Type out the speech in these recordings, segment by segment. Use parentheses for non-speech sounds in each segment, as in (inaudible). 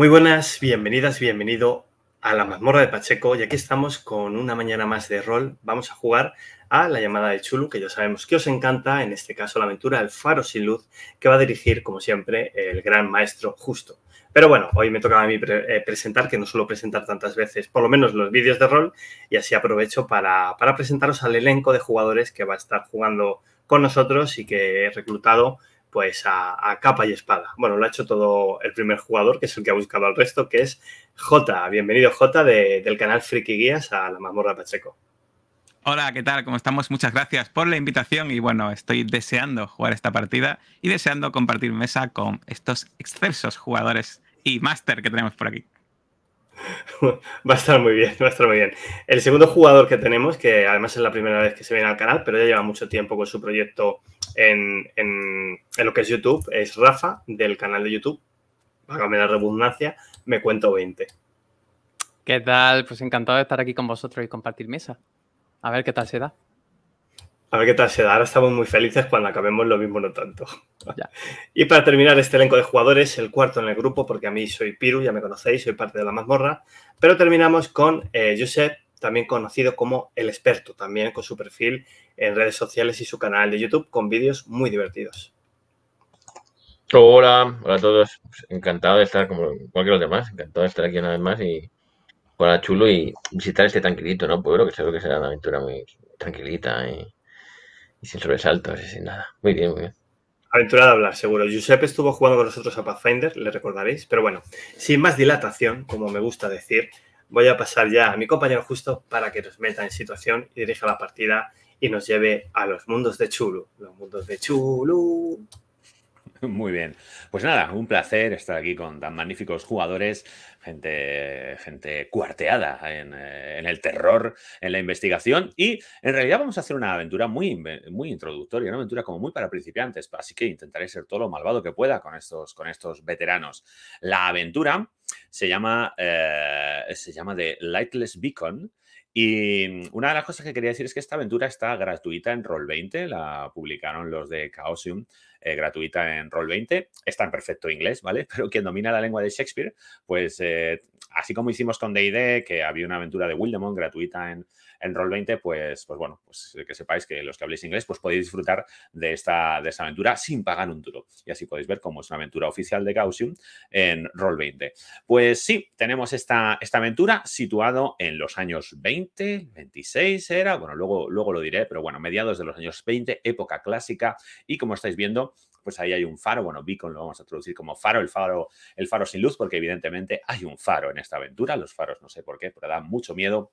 Muy buenas, bienvenidas, bienvenido a la mazmorra de Pacheco y aquí estamos con una mañana más de rol. Vamos a jugar a la llamada de Chulu, que ya sabemos que os encanta, en este caso la aventura El Faro sin Luz, que va a dirigir, como siempre, el gran maestro Justo. Pero bueno, hoy me tocaba a mí eh, presentar, que no suelo presentar tantas veces, por lo menos los vídeos de rol, y así aprovecho para, para presentaros al elenco de jugadores que va a estar jugando con nosotros y que he reclutado pues a, capa y espada. Bueno, lo ha hecho todo el primer jugador, que es el que ha buscado al resto, que es J. Bienvenido J del canal Friki Guías a la mazmorra Pacheco. Hola, ¿qué tal? ¿Cómo estamos? Muchas gracias por la invitación y bueno, estoy deseando jugar esta partida y deseando compartir mesa con estos excelsos jugadores y máster que tenemos por aquí. (laughs) Va a estar muy bien, va a estar muy bien. El segundo jugador que tenemos, que además es la primera vez que se viene al canal, pero ya lleva mucho tiempo con su proyecto en, en, lo que es YouTube, es Rafa, del canal de YouTube, hágame la redundancia, me cuento 20. ¿Qué tal? Pues encantado de estar aquí con vosotros y compartir mesa. A ver qué tal se da. A ver qué tal se da. Ahora estamos muy felices cuando acabemos lo mismo, no tanto. (laughs) Y para terminar este elenco de jugadores, el cuarto en el grupo, porque a mí soy Piru, ya me conocéis, soy parte de la mazmorra. Pero terminamos con eh, Josep, también conocido como El Experto, también con su perfil en redes sociales y su canal de YouTube con vídeos muy divertidos. Hola, hola a todos. Pues encantado de estar como cualquier de los demás, encantado de estar aquí una vez más y hola chulo y visitar este tranquilito, ¿no? Pueblo que seguro que será una aventura muy tranquilita y y sin sobresaltos y sin nada. Muy bien, muy bien. Aventurada a hablar, seguro. Giuseppe estuvo jugando con nosotros a Pathfinder, le recordaréis. Pero bueno, sin más dilatación, como me gusta decir, voy a pasar ya a mi compañero justo para que nos meta en situación y dirija la partida y nos lleve a los mundos de Chulu. Los mundos de Chulu. (laughs) Muy bien. Pues nada, un placer estar aquí con tan magníficos jugadores, gente, gente cuarteada en, eh, el terror, en la investigación. Y en realidad vamos a hacer una aventura muy, muy introductoria, una aventura como muy para principiantes. Así que intentaré ser todo lo malvado que pueda con estos, con estos veteranos. La aventura se llama, eh, se llama The Lightless Beacon y mm, una de las cosas que quería decir es que esta aventura está gratuita en Roll20, la publicaron los de Chaosium, eh, gratuita en Roll20, está en perfecto inglés, ¿vale? (laughs) Pero quien domina la lengua de Shakespeare, pues eh, así como hicimos con DD, que había una aventura de Wildemont gratuita en, en Roll20, pues, pues bueno, pues que sepáis que los que habléis inglés, pues podéis disfrutar de esta, de esta aventura sin pagar un duro. Y así podéis ver cómo es una aventura oficial de Gaussium en Roll20. Pues sí, tenemos esta, esta aventura situado en los años 20, 26 era, bueno, luego, luego lo diré, pero bueno, mediados de los años 20, época clásica, y como estáis viendo, pues ahí hay un faro, bueno, beacon lo vamos a traducir como faro, el faro, el faro sin luz, porque evidentemente hay un faro en esta aventura, los faros no sé por qué, pero da mucho miedo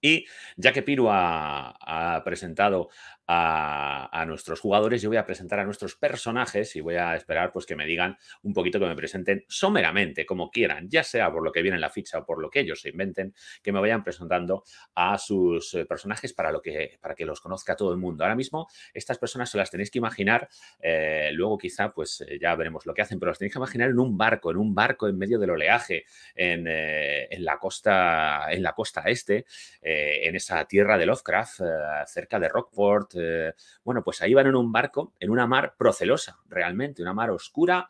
y ya que Piru ha, presentado a, nuestros jugadores, yo voy a presentar a nuestros personajes y voy a esperar pues, que me digan un poquito, que me presenten someramente, como quieran, ya sea por lo que viene en la ficha o por lo que ellos se inventen, que me vayan presentando a sus eh, personajes para, lo que, para que los conozca todo el mundo. Ahora mismo estas personas se las tenéis que imaginar, eh, luego quizá pues eh, ya veremos lo que hacen, pero las tenéis que imaginar en un barco, en un barco en medio del oleaje, en, en la, costa, en la costa este. Eh, en esa tierra de Lovecraft, eh, cerca de Rockport. Eh, bueno, pues ahí van en un barco, en una mar procelosa, realmente, una mar oscura,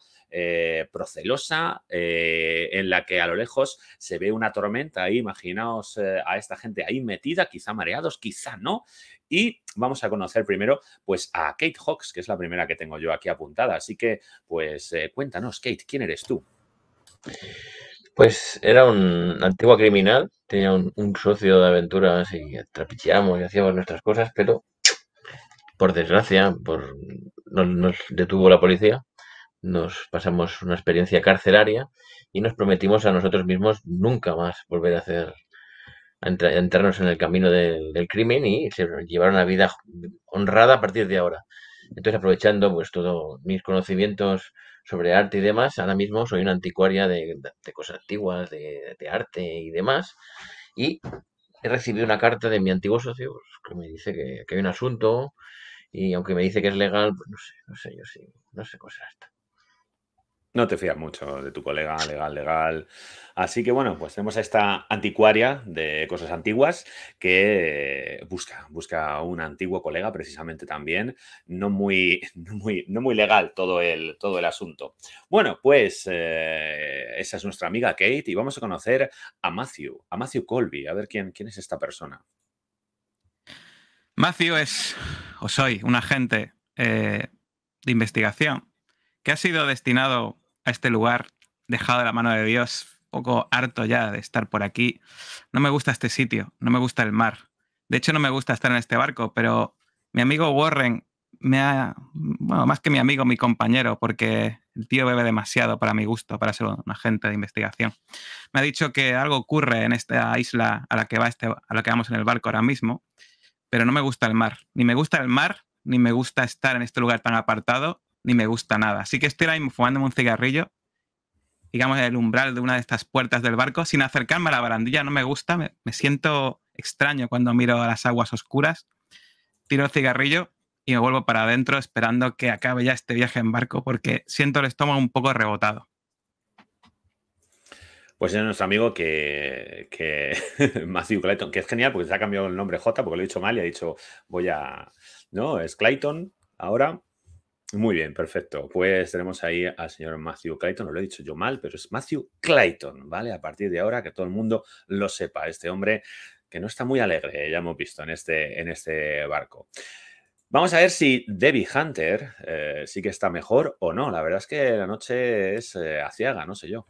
procelosa, en la que a lo lejos se ve una tormenta. imaginaos a esta gente ahí metida, quizá mareados, quizá no. Y vamos a conocer primero pues a Kate Hawks, que es la primera que tengo yo aquí apuntada. Así que, pues cuéntanos, Kate, ¿quién eres tú? Pues era un antiguo criminal, tenía un, socio de aventuras y trapicheamos y hacíamos nuestras cosas, pero por desgracia, por, nos, detuvo la policía, nos pasamos una experiencia carcelaria y nos prometimos a nosotros mismos nunca más volver a hacer a entrarnos en el camino del, crimen y llevar una vida honrada a partir de ahora. Entonces, aprovechando pues todos mis conocimientos sobre arte y demás. Ahora mismo soy una anticuaria de, cosas antiguas, de, arte y demás. Y he recibido una carta de mi antiguo socio pues, que me dice que, hay un asunto y aunque me dice que es legal, pues no sé, no sé, yo sí, no sé cosas Hasta. No te fías mucho de tu colega, legal, legal. Así que bueno, pues tenemos a esta anticuaria de cosas antiguas que busca, busca un antiguo colega precisamente también, no muy, (laughs) muy, no muy legal todo el, todo el asunto. Bueno, pues eh, esa es nuestra amiga Kate y vamos a conocer a Matthew, a Matthew Colby, a ver quién, quién es esta persona. Matthew es, o soy, un agente eh, de investigación que ha sido destinado a este lugar dejado de la mano de Dios, poco harto ya de estar por aquí. No me gusta este sitio, no me gusta el mar. De hecho, no me gusta estar en este barco, pero mi amigo Warren me ha, bueno, más que mi amigo, mi compañero, porque el tío bebe demasiado para mi gusto, para ser un agente de investigación. Me ha dicho que algo ocurre en esta isla a la que, va este, a la que vamos en el barco ahora mismo, pero no me gusta el mar. Ni me gusta el mar, ni me gusta estar en este lugar tan apartado, ni me gusta nada. Así que estoy ahí fumándome un cigarrillo, digamos, en el umbral de una de estas puertas del barco, sin acercarme a la barandilla, no me gusta, me, siento extraño cuando miro a las aguas oscuras, tiro el cigarrillo y me vuelvo para adentro esperando que acabe ya este viaje en barco porque siento el estómago un poco rebotado. Pues es nuestro amigo que, que (laughs) Matthew Clayton, que es genial porque se ha cambiado el nombre J porque lo he dicho mal y ha dicho voy a... No, es Clayton ahora muy bien, perfecto. Pues tenemos ahí al señor Matthew Clayton, no lo he dicho yo mal, pero es Matthew Clayton, ¿vale? A partir de ahora que todo el mundo lo sepa, este hombre que no está muy alegre, eh, ya hemos visto en este, en este barco. Vamos a ver si Debbie Hunter eh, sí que está mejor o no. La verdad es que la noche es eh, aciaga, no sé yo.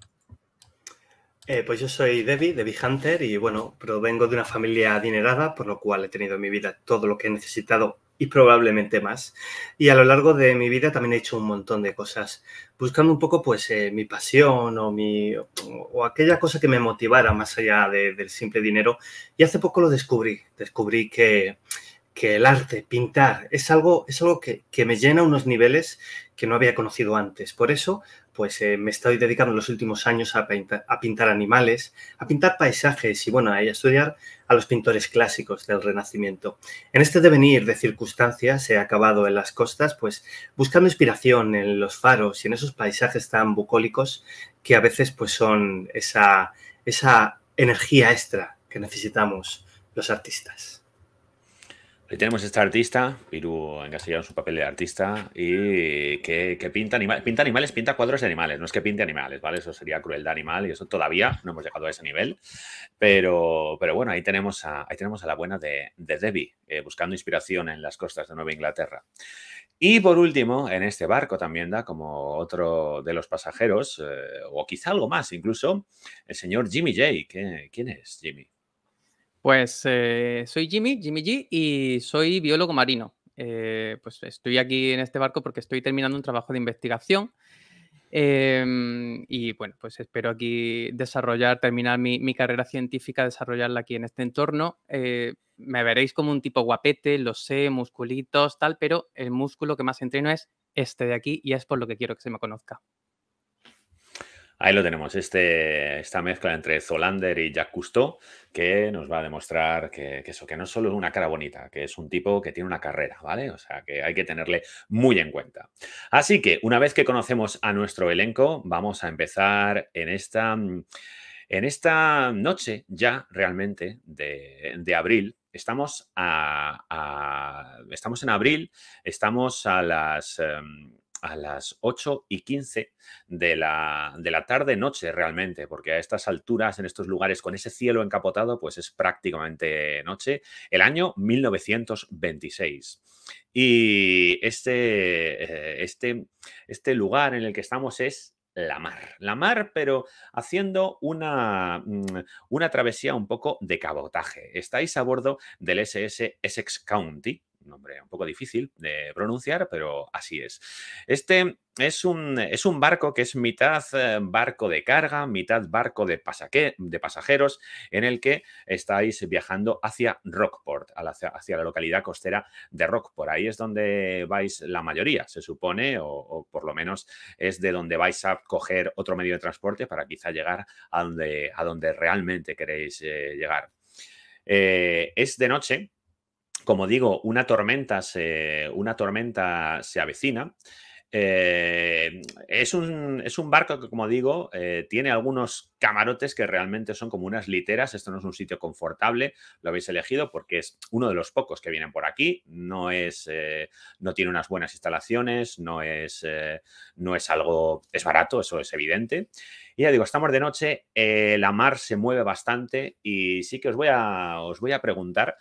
pues yo soy Debbie, Debbie Hunter, y bueno, provengo de una familia adinerada, por lo cual he tenido en mi vida todo lo que he necesitado y probablemente más. Y a lo largo de mi vida también he hecho un montón de cosas, buscando un poco pues eh, mi pasión o, mi, o, aquella cosa que me motivara más allá del simple dinero. Y hace poco lo descubrí, descubrí que que el arte, pintar, es algo, es algo que, me llena unos niveles que no había conocido antes. Por eso, pues eh, me estoy dedicando los últimos años a pintar, animales, a pintar paisajes y bueno, a estudiar a los pintores clásicos del Renacimiento. En este devenir de circunstancias he acabado en las costas, pues buscando inspiración en los faros y en esos paisajes tan bucólicos que a veces pues son esa energía extra que necesitamos los artistas. Ahí tenemos este artista, Piru en su papel de artista, y que, pinta, pinta animales, pinta cuadros de animales, no es que pinte animales, ¿vale? Eso sería crueldad animal y eso todavía no hemos llegado a ese nivel. Pero, pero bueno, ahí tenemos, a, ahí tenemos a la buena de, de Debbie, eh, buscando inspiración en las costas de Nueva Inglaterra. Y por último, en este barco también da como otro de los pasajeros, eh, o quizá algo más incluso, el señor Jimmy jay ¿Quién es Jimmy? Pues eh, soy Jimmy, Jimmy G, y soy biólogo marino. Eh, pues estoy aquí en este barco porque estoy terminando un trabajo de investigación. Em, y bueno, pues espero aquí desarrollar, terminar mi, carrera científica, desarrollarla aquí en este entorno. Eh, me veréis como un tipo guapete, lo sé, musculitos, tal, pero el músculo que más entreno es este de aquí y es por lo que quiero que se me conozca. Ahí lo tenemos, este, esta mezcla entre Zolander y Jacques Cousteau, que nos va a demostrar que, eso, que no es solo una cara bonita, que es un tipo que tiene una carrera, ¿vale? O sea, que hay que tenerle muy en cuenta. Así que, una vez que conocemos a nuestro elenco, vamos a empezar en esta, en esta noche ya realmente de, abril, estamos estamos en abril, estamos a las em, a las 8 y 15 de la, tarde-noche realmente, porque a estas alturas, en estos lugares, con ese cielo encapotado, pues es prácticamente noche, el año 1926. Y este, eh, este, este lugar en el que estamos es la mar. La mar, pero haciendo una, mm, una travesía un poco de cabotaje. Estáis a bordo del SS Essex County, nombre un poco difícil de pronunciar, pero así es. Este es un, es un barco que es mitad eh, barco de carga, mitad barco de, de pasajeros, en el que estáis viajando hacia Rockport, hacia, la localidad costera de Rockport. Ahí es donde vais la mayoría, se supone, o, por lo menos es de donde vais a coger otro medio de transporte para quizá llegar a donde, realmente queréis eh, llegar. Eh, es de noche, como digo, una tormenta se, una tormenta se avecina. Eh, es, un, es, un, barco que, como digo, eh, tiene algunos camarotes que realmente son como unas literas. Esto no es un sitio confortable. Lo habéis elegido porque es uno de los pocos que vienen por aquí. No es, eh, no tiene unas buenas instalaciones, no es, no es algo, es barato, eso es evidente. Y ya digo, estamos de noche, la mar se mueve bastante y sí que os voy a, os voy a preguntar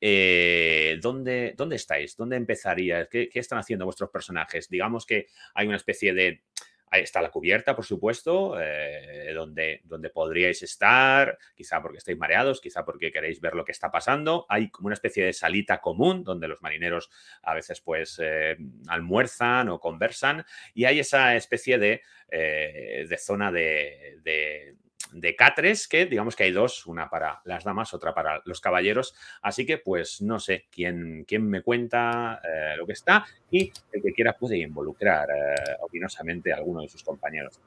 eh, ¿dónde, estáis? ¿Dónde empezarías? ¿Qué, están haciendo vuestros personajes? Digamos que hay una especie de... Ahí está la cubierta, por supuesto, eh, donde, podríais estar, quizá porque estáis mareados, quizá porque queréis ver lo que está pasando. Hay como una especie de salita común donde los marineros a veces pues eh, almuerzan o conversan y hay esa especie de, zona de de Catres, que digamos que hay dos, una para las damas, otra para los caballeros. Así que, pues, no sé quién, quién me cuenta eh, lo que está y el que quiera puede involucrar eh, opinosamente a alguno de sus compañeros.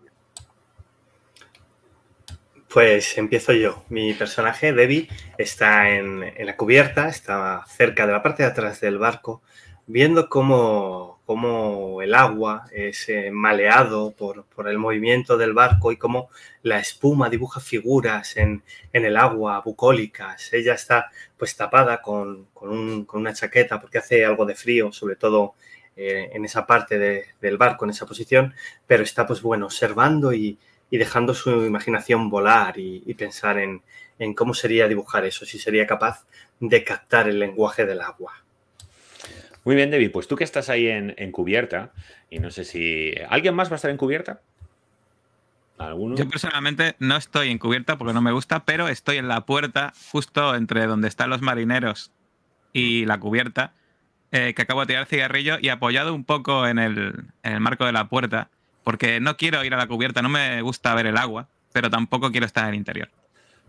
Pues empiezo yo. Mi personaje, Debbie, está en, en la cubierta, está cerca de la parte de atrás del barco, viendo cómo, cómo el agua es eh, maleado por, el movimiento del barco y cómo la espuma dibuja figuras en, el agua bucólicas. Ella está pues tapada con, una chaqueta porque hace algo de frío, sobre todo eh, en esa parte del barco, en esa posición, pero está pues bueno, observando y, dejando su imaginación volar y, pensar en cómo sería dibujar eso, si sería capaz de captar el lenguaje del agua. Muy bien, David. Pues tú que estás ahí en, cubierta, y no sé si. ¿Alguien más va a estar en cubierta? ¿Alguno? Yo personalmente no estoy en cubierta porque no me gusta, pero estoy en la puerta justo entre donde están los marineros y la cubierta, eh, que acabo de tirar cigarrillo y apoyado un poco en el, marco de la puerta, porque no quiero ir a la cubierta, no me gusta ver el agua, pero tampoco quiero estar en el interior.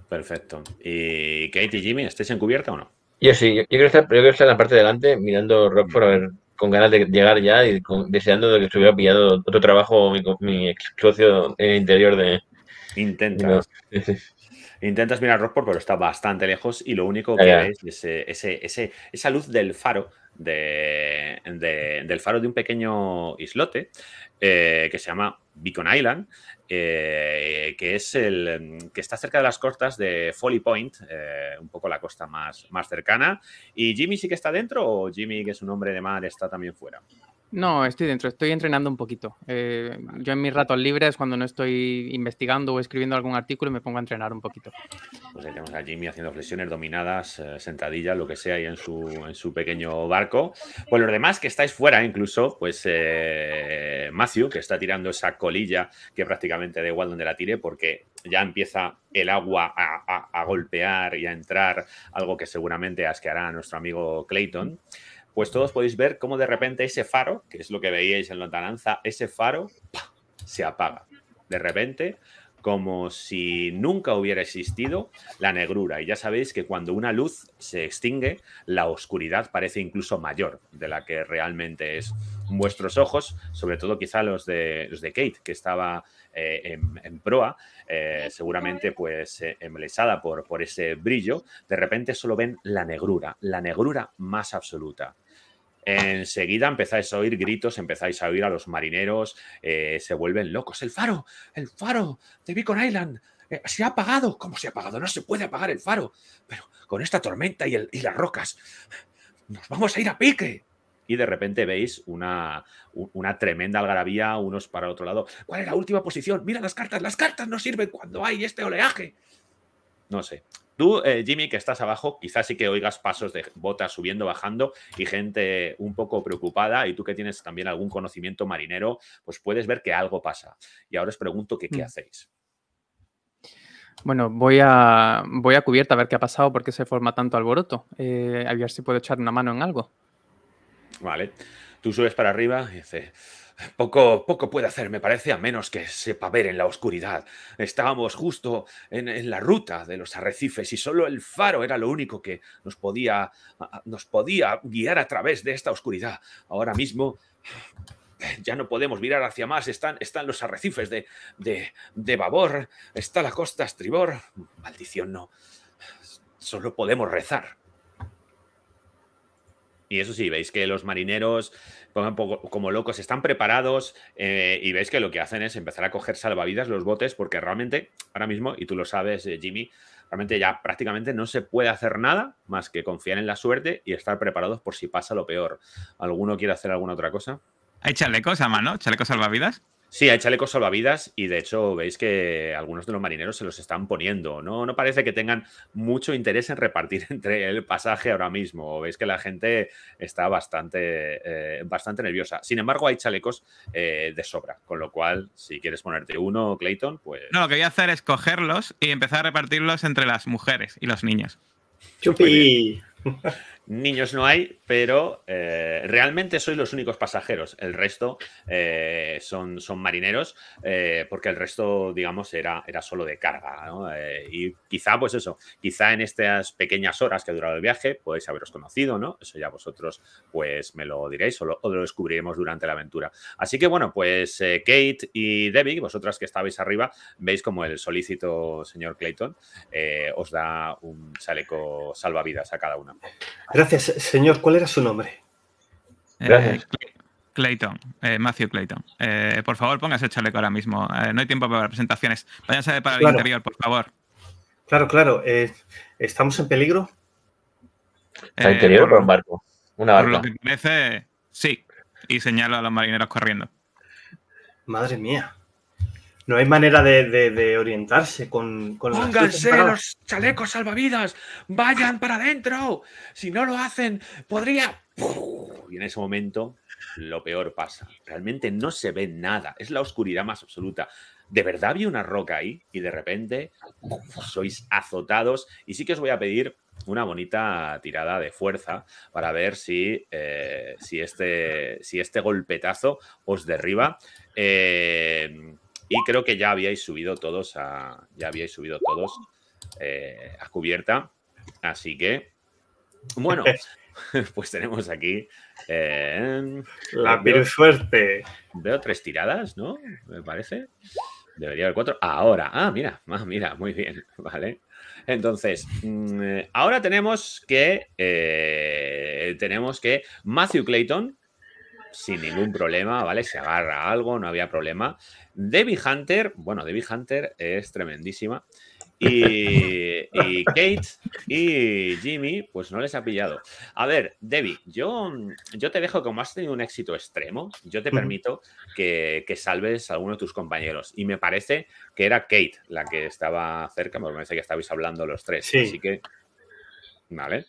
Perfecto. ¿Y Katie, Jimmy, estáis en cubierta o no? Yo sí, yo, quiero estar, yo quiero estar en la parte de delante mirando Rockport a ver, con ganas de llegar ya y deseando de que estuviera pillado otro trabajo mi, mi ex socio en el interior de. Intentas. Intentas mirar Rockport pero está bastante lejos y lo único que hay es eh, esa luz del faro de, del faro de un pequeño islote eh, que se llama Beacon Island, eh, que es el que está cerca de las costas de Folly Point, eh, un poco la costa más, más cercana. ¿Y Jimmy sí que está dentro o Jimmy, que es un hombre de mar, está también fuera? No, estoy dentro, estoy entrenando un poquito. Eh, yo en mis ratos libres, cuando no estoy investigando o escribiendo algún artículo, me pongo a entrenar un poquito. Pues ahí tenemos a Jimmy haciendo flexiones dominadas, eh, sentadillas, lo que sea, y en su, en su pequeño barco. Pues los demás que estáis fuera, incluso, pues eh, Matthew, que está tirando esa colilla, que prácticamente da igual donde la tire, porque ya empieza el agua a, golpear y a entrar, algo que seguramente asqueará a nuestro amigo Clayton pues todos podéis ver cómo de repente ese faro, que es lo que veíais en lontananza, ese faro se apaga. De repente, como si nunca hubiera existido la negrura. Y ya sabéis que cuando una luz se extingue, la oscuridad parece incluso mayor de la que realmente es. Vuestros ojos, sobre todo quizá los de, los de Kate, que estaba eh, en, proa, eh, seguramente pues eh, embelesada por, por ese brillo, de repente solo ven la negrura, la negrura más absoluta. Enseguida empezáis a oír gritos, empezáis a oír a los marineros, eh, se vuelven locos. El faro, el faro de Beacon Island, eh, se ha apagado. ¿Cómo se ha apagado? No se puede apagar el faro. Pero con esta tormenta y, las rocas, nos vamos a ir a pique. Y de repente veis una, una tremenda algarabía, unos para el otro lado. ¿Cuál es la última posición? Mira las cartas, las cartas no sirven cuando hay este oleaje. No sé, Tú, eh, Jimmy, que estás abajo, quizás sí que oigas pasos de botas subiendo, bajando y gente un poco preocupada. Y tú que tienes también algún conocimiento marinero, pues puedes ver que algo pasa. Y ahora os pregunto qué mm. hacéis. Bueno, voy a, voy a cubierta a ver qué ha pasado, por qué se forma tanto alboroto. Eh, a ver si puedo echar una mano en algo. Vale. Tú subes para arriba y poco, poco puede hacer, me parece, a menos que sepa ver en la oscuridad. Estábamos justo en, la ruta de los arrecifes y solo el faro era lo único que nos podía, guiar a través de esta oscuridad. Ahora mismo ya no podemos mirar hacia más, están, los arrecifes de, de, de babor, está la costa estribor. Maldición, no. Solo podemos rezar. Y eso sí, veis que los marineros, pues, como locos, están preparados eh, y veis que lo que hacen es empezar a coger salvavidas los botes, porque realmente ahora mismo, y tú lo sabes, eh, Jimmy, realmente ya prácticamente no se puede hacer nada más que confiar en la suerte y estar preparados por si pasa lo peor. ¿Alguno quiere hacer alguna otra cosa? ¿Hay chalecos a mano? ¿Chalecos salvavidas? Sí, hay chalecos salvavidas y de hecho veis que algunos de los marineros se los están poniendo. No, no parece que tengan mucho interés en repartir (laughs) entre el pasaje ahora mismo. Veis que la gente está bastante, eh, bastante nerviosa. Sin embargo, hay chalecos eh, de sobra, con lo cual, si quieres ponerte uno, Clayton, pues. No, lo que voy a hacer es cogerlos y empezar a repartirlos entre las mujeres y los niños. ¡Chupi! (laughs) Niños no hay, pero eh, realmente sois los únicos pasajeros. El resto eh, son, marineros, eh, porque el resto, digamos, era, solo de carga. y quizá, pues eso, quizá en estas pequeñas horas que ha durado el viaje podéis pues haberos conocido, ¿no? Eso ya vosotros, pues me lo diréis o lo, descubriremos durante la aventura. Así que, bueno, pues Kate y Debbie, vosotras que estabais arriba, veis como el solícito señor Clayton os da un chaleco salvavidas a cada una. Gracias, señor. ¿Cuál era su nombre? Eh, Gracias. Clayton, eh, Matthew Clayton. Eh, por favor, póngase el chaleco ahora mismo. no hay tiempo para presentaciones. Váyanse para el interior, por favor. Claro, claro. ¿Estamos en peligro? ¿Al interior por, un barco? Una barca. sí. Y señalo a los marineros corriendo. Madre mía. No hay manera de, orientarse con, con Pónganse los chalecos salvavidas, vayan para adentro. Si no lo hacen, podría. Y en ese momento, lo peor pasa. Realmente no se ve nada. Es la oscuridad más absoluta. De verdad vi una roca ahí y de repente sois azotados. Y sí que os voy a pedir una bonita tirada de fuerza para ver si, eh, si, este, si este golpetazo os derriba. Eh, y creo que ya habíais subido todos a. Ya habíais subido todos eh, a cubierta. Así que. Bueno, (laughs) (laughs) pues tenemos aquí. Eh, la piel suerte. Veo tres tiradas, ¿no? Me parece. Debería haber cuatro. Ahora. Ah, mira. Ah, mira. Muy bien. (laughs) Vale. Entonces, mm, ahora tenemos que. Eh, tenemos que Matthew Clayton sin ningún problema, ¿vale? Se agarra algo, no había problema. Debbie Hunter, bueno, Debbie Hunter es tremendísima. Y, Kate y Jimmy, pues no les ha pillado. A ver, Debbie, yo, yo te dejo, como has tenido un éxito extremo, yo te permito que, salves a alguno de tus compañeros. Y me parece que era Kate la que estaba cerca, me parece que estabais hablando los tres. Así que, vale.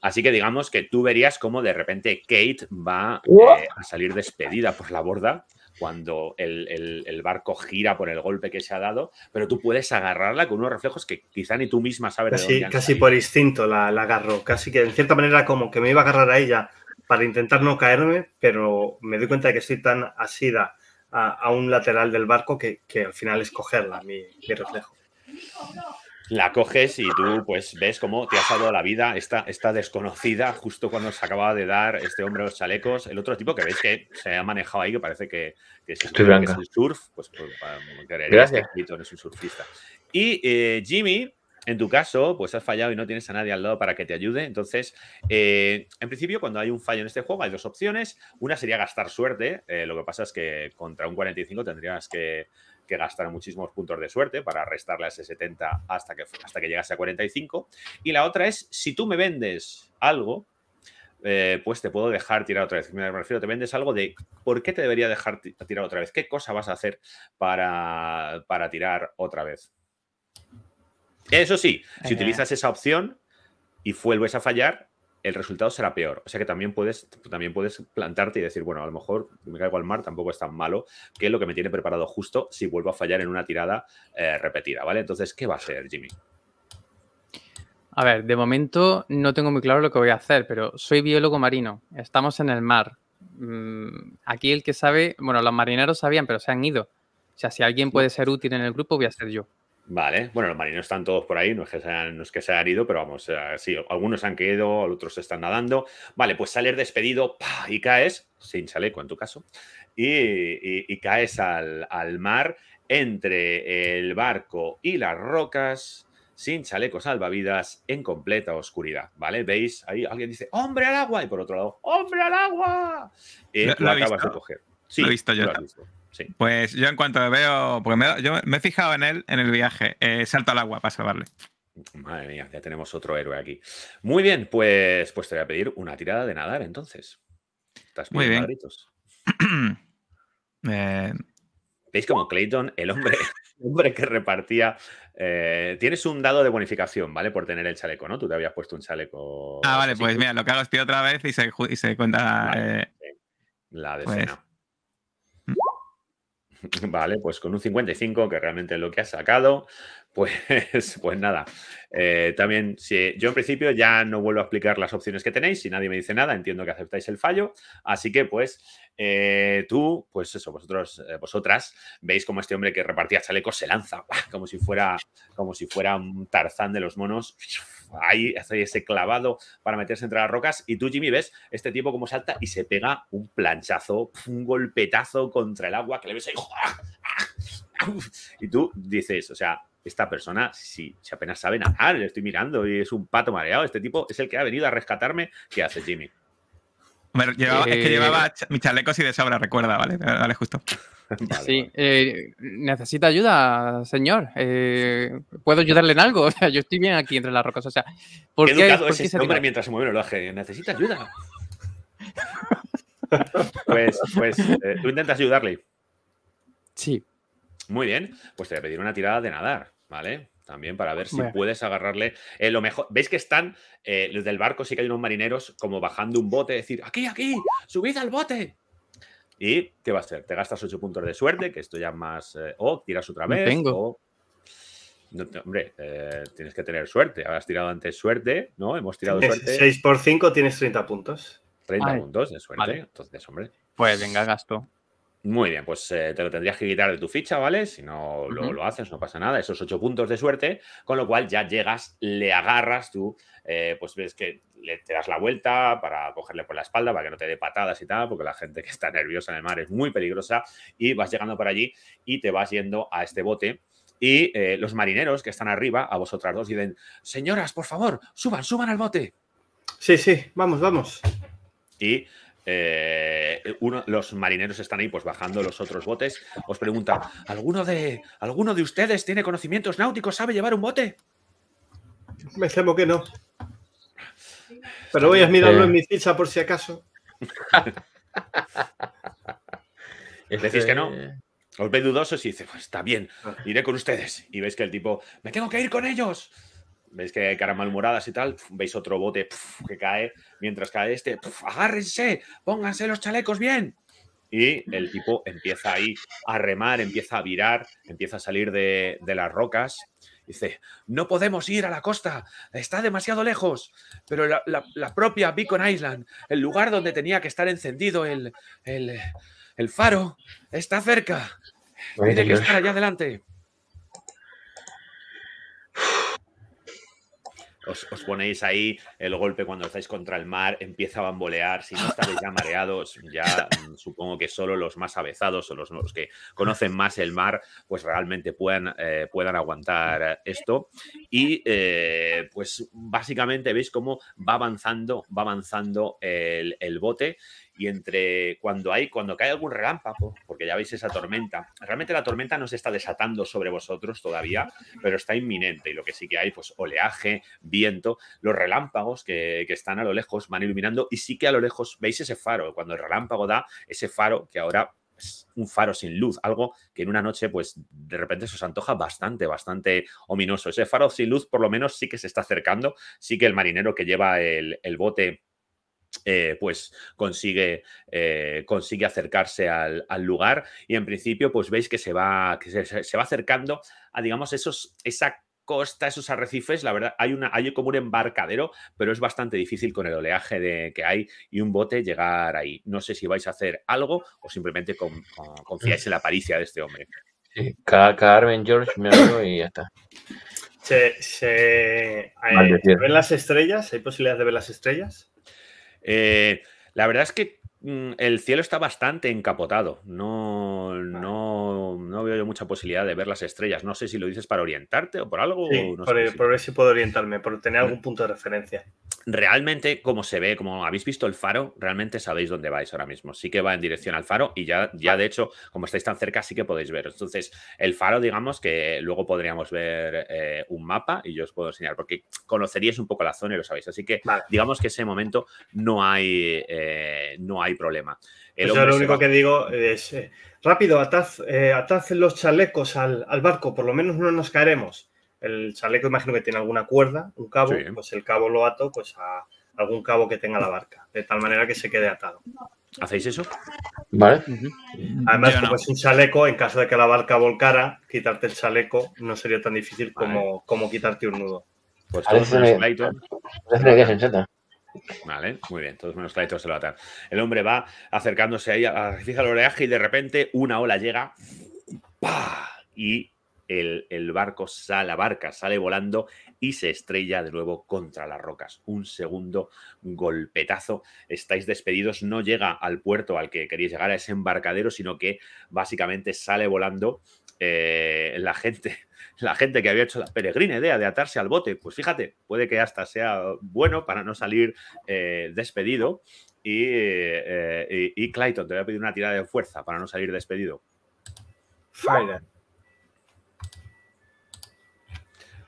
Así que digamos que tú verías cómo de repente Kate va eh, a salir despedida por la borda cuando el, barco gira por el golpe que se ha dado, pero tú puedes agarrarla con unos reflejos que quizá ni tú misma sabes. Casi, casi por instinto la, la agarro, casi que en cierta manera como que me iba a agarrar a ella para intentar no caerme, pero me doy cuenta de que estoy tan asida a, un lateral del barco que, al final es cogerla, mi, mi reflejo. La coges y tú pues ves cómo te ha salvado la vida esta, desconocida justo cuando se acababa de dar este hombre los chalecos. El otro tipo que veis que se ha manejado ahí, que parece que, es, Estoy surf, pues, pues Gracias. un surfista. Y eh, Jimmy, en tu caso, pues has fallado y no tienes a nadie al lado para que te ayude. Entonces, eh, en principio, cuando hay un fallo en este juego, hay dos opciones. Una sería gastar suerte. Eh, lo que pasa es que contra un 45 tendrías que que gastan muchísimos puntos de suerte para restarle a ese 70 hasta que, hasta que llegase a 45. Y la otra es, si tú me vendes algo, eh, pues te puedo dejar tirar otra vez. Me refiero, te vendes algo de por qué te debería dejar tirar otra vez, qué cosa vas a hacer para, para tirar otra vez. Eso sí, si utilizas esa opción y vuelves a fallar, el resultado será peor. O sea que también puedes, también puedes plantarte y decir, bueno, a lo mejor me caigo al mar, tampoco es tan malo, que lo que me tiene preparado justo si vuelvo a fallar en una tirada eh, repetida, ¿vale? Entonces, ¿qué va a hacer Jimmy? A ver, de momento no tengo muy claro lo que voy a hacer, pero soy biólogo marino, estamos en el mar. Mm, aquí el que sabe, bueno, los marineros sabían, pero se han ido. O sea, si alguien puede ser útil en el grupo, voy a ser yo. Vale, bueno, los marinos están todos por ahí, no es que se hayan, no es que se han ido, pero vamos, eh, sí, algunos han quedado otros están nadando. Vale, pues salir despedido ¡pah! y caes, sin chaleco en tu caso, y, caes al, mar entre el barco y las rocas, sin chaleco salvavidas, en completa oscuridad, ¿vale? ¿Veis? Ahí alguien dice, ¡hombre al agua! Y por otro lado, ¡hombre al agua! Y eh, lo acabas de coger. Sí, pues yo en cuanto veo, porque me, yo me he fijado en él en el viaje, eh, salto al agua para salvarle. Madre mía, ya tenemos otro héroe aquí. Muy bien, pues, pues te voy a pedir una tirada de nadar entonces. Estás muy bien. (clears throat) Eh, ¿Veis como Clayton, el hombre, hombre que repartía? Eh, tienes un dado de bonificación, ¿vale? Por tener el chaleco, ¿no? Tú te habías puesto un chaleco. Ah, vale, pues mira, lo que hago es otra vez y se, cuenta. La decena. Pues (laughs) Vale, pues con un 55, que realmente es lo que ha sacado, pues, (laughs) pues nada, eh, también si, yo en principio ya no vuelvo a explicar las opciones que tenéis, si nadie me dice nada, entiendo que aceptáis el fallo, así que pues eh, tú, pues eso, vosotros, eh, vosotras, veis como este hombre que repartía chalecos se lanza, como si fuera, como si fuera un tarzán de los monos, ahí hace ese clavado para meterse entre las rocas y tú, Jimmy, ves este tipo como salta y se pega un planchazo, un golpetazo contra el agua que le ves ahí, ¡Ah! ¡Ah! y tú dices, o sea, esta persona, si, apenas sabe nadar, le estoy mirando y es un pato mareado, este tipo es el que ha venido a rescatarme, ¿qué hace Jimmy? Bueno, es que eh, llevaba mis chalecos y de sobra, recuerda, ¿vale? Vale, justo. (laughs) sí, eh, necesita ayuda, señor. Eh, ¿Puedo ayudarle en algo? (laughs) O sea, yo estoy bien aquí entre las rocas. O sea, ¿por qué, este hombre mientras se mueve el reloje? ¿Necesita ayuda? (laughs) pues, pues, ¿tú intentas ayudarle? Sí. Muy bien, pues te voy a pedir una tirada de nadar. ¿vale? También para ver si puedes agarrarle eh, lo mejor. ¿Veis que están desde eh, los del barco? Sí que hay unos marineros como bajando un bote, decir, aquí, aquí, subid al bote. ¿Y qué va a ser? Te gastas 8 puntos de suerte, que esto ya más... Eh, o tiras otra vez. hombre, tienes que tener suerte. Habrás tirado antes suerte, ¿no? Hemos tirado suerte. 6 por 5 tienes 30 puntos. 30 puntos de suerte. Entonces, hombre. Pues venga, gasto. Muy bien, pues eh, te lo tendrías que quitar de tu ficha, ¿vale? Si no lo haces, no pasa nada. Esos ocho puntos de suerte, con lo cual ya llegas, le agarras tú, eh, pues ves que le, te das la vuelta para cogerle por la espalda, para que no te dé patadas y tal, porque la gente que está nerviosa en el mar es muy peligrosa y vas llegando por allí y te vas yendo a este bote. Y eh, los marineros que están arriba, a vosotras dos, dicen, señoras, por favor, suban, suban al bote. Sí, sí, vamos, vamos. Y eh, los marineros están ahí pues bajando los otros botes. Os pregunta, ¿alguno de, ¿alguno de ustedes tiene conocimientos náuticos? ¿Sabe llevar un bote? Me temo que no. Pero voy a mirarlo eh. en mi ficha por si acaso. (laughs) Decís que no. Este- Os ve dudosos y dice, pues está bien, ah. iré con ustedes. Y veis que el tipo, me tengo que ir con ellos veis que hay caras malhumoradas y tal, veis otro bote que cae, mientras cae este, agárrense, pónganse los chalecos bien. Y el tipo empieza ahí a remar, empieza a virar, empieza a salir de, las rocas. Dice, no podemos ir a la costa, está demasiado lejos. Pero la, la, propia Beacon Island, el lugar donde tenía que estar encendido el, el faro, está cerca. Tiene que estar allá adelante. os, ponéis ahí, el golpe cuando estáis contra el mar empieza a bambolear, si no estáis ya mareados, ya mm, supongo que solo los más avezados o los, los que conocen más el mar, pues realmente puedan, eh, puedan aguantar esto. Y eh, pues básicamente veis cómo va avanzando, va avanzando el, el bote y entre cuando hay, cuando cae algún relámpago, porque ya veis esa tormenta, realmente la tormenta no se está desatando sobre vosotros todavía, pero está inminente y lo que sí que hay, pues oleaje, viento, los relámpagos que, están a lo lejos van iluminando y sí que a lo lejos veis ese faro, cuando el relámpago da ese faro que ahora es un faro sin luz, algo que en una noche, pues de repente se os antoja bastante, bastante ominoso. Ese faro sin luz, por lo menos, sí que se está acercando. Sí que el marinero que lleva el bote eh, pues consigue, eh, consigue acercarse al, lugar y en principio pues veis que se va, que se, va acercando a digamos esos, esa costa, esos arrecifes, la verdad, hay, una, hay como un embarcadero, pero es bastante difícil con el oleaje de, que hay y un bote llegar ahí. No sé si vais a hacer algo o simplemente confiáis en la paricia de este hombre. Carmen, George, me y ya está. Eh, se, ¿Ven las estrellas? ¿Hay posibilidad de ver las estrellas? Eh, la verdad es que Mm, el cielo está bastante encapotado. No, no, veo yo mucha posibilidad de ver las estrellas. No sé si lo dices para orientarte o por algo. Sí, por, ver si puedo orientarme, por tener algún punto de referencia. Realmente, como se ve, como habéis visto el faro, realmente sabéis dónde vais ahora mismo. Sí que va en dirección al faro y ya, ya de hecho, como estáis tan cerca, sí que podéis ver. Entonces, el faro, digamos que luego podríamos ver eh, un mapa y yo os puedo enseñar, porque conoceríais un poco la zona y lo sabéis. Así que, digamos que ese momento no hay, eh, no hay problema. Pues lo único que digo es, eh, rápido, atad, eh, los chalecos al, barco, por lo menos no nos caeremos. El chaleco imagino que tiene alguna cuerda, un cabo, pues el cabo lo ato pues a algún cabo que tenga la barca, de tal manera que se quede atado. ¿Hacéis eso? Vale. Además, un chaleco, en caso de que la barca volcara, quitarte el chaleco no sería tan difícil como, como quitarte un nudo. Pues Vale, muy bien, todos menos se lo El hombre va acercándose ahí, fija el oleaje y de repente una ola llega y el, barco sale, la barca sale volando y se estrella de nuevo contra las rocas. Un segundo golpetazo, estáis despedidos, no llega al puerto al que queréis llegar, a ese embarcadero, sino que básicamente sale volando eh, la gente, (laughs) la gente que había hecho la peregrina idea de atarse al bote, pues fíjate, puede que hasta sea bueno para no salir eh, despedido. Eh, y, Clayton, te voy a pedir una tirada de fuerza para no salir despedido.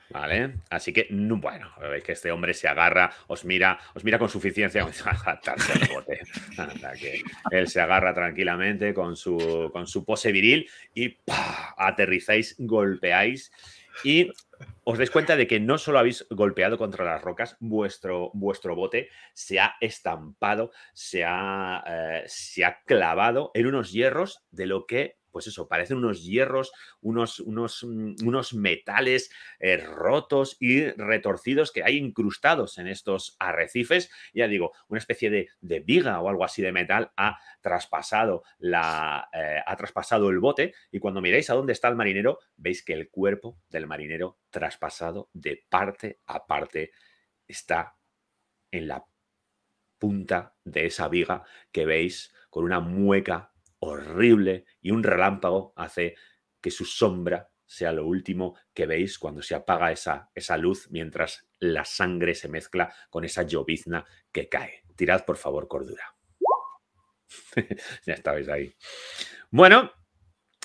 ¿Vale? Así que, mm, bueno, veis que este hombre se agarra, os mira, os mira con suficiencia. (laughs) él se agarra tranquilamente con su, su pose viril y aterrizáis, golpeáis y os dais cuenta de que no solo habéis golpeado contra las rocas, vuestro, vuestro bote se ha estampado, se eh, se ha clavado en unos hierros de lo que pues eso, parecen unos hierros, unos, unos, mm, unos metales eh, rotos y retorcidos que hay incrustados en estos arrecifes. Ya digo, una especie de, viga o algo así de metal ha traspasado, la, eh, ha traspasado el bote y cuando miráis a dónde está el marinero, veis que el cuerpo del marinero traspasado de parte a parte está en la punta de esa viga que veis con una mueca horrible y un relámpago hace que su sombra sea lo último que veis cuando se apaga esa, esa luz mientras la sangre se mezcla con esa llovizna que cae. Tirad, por favor, cordura. (laughs) ya estabais ahí. Bueno,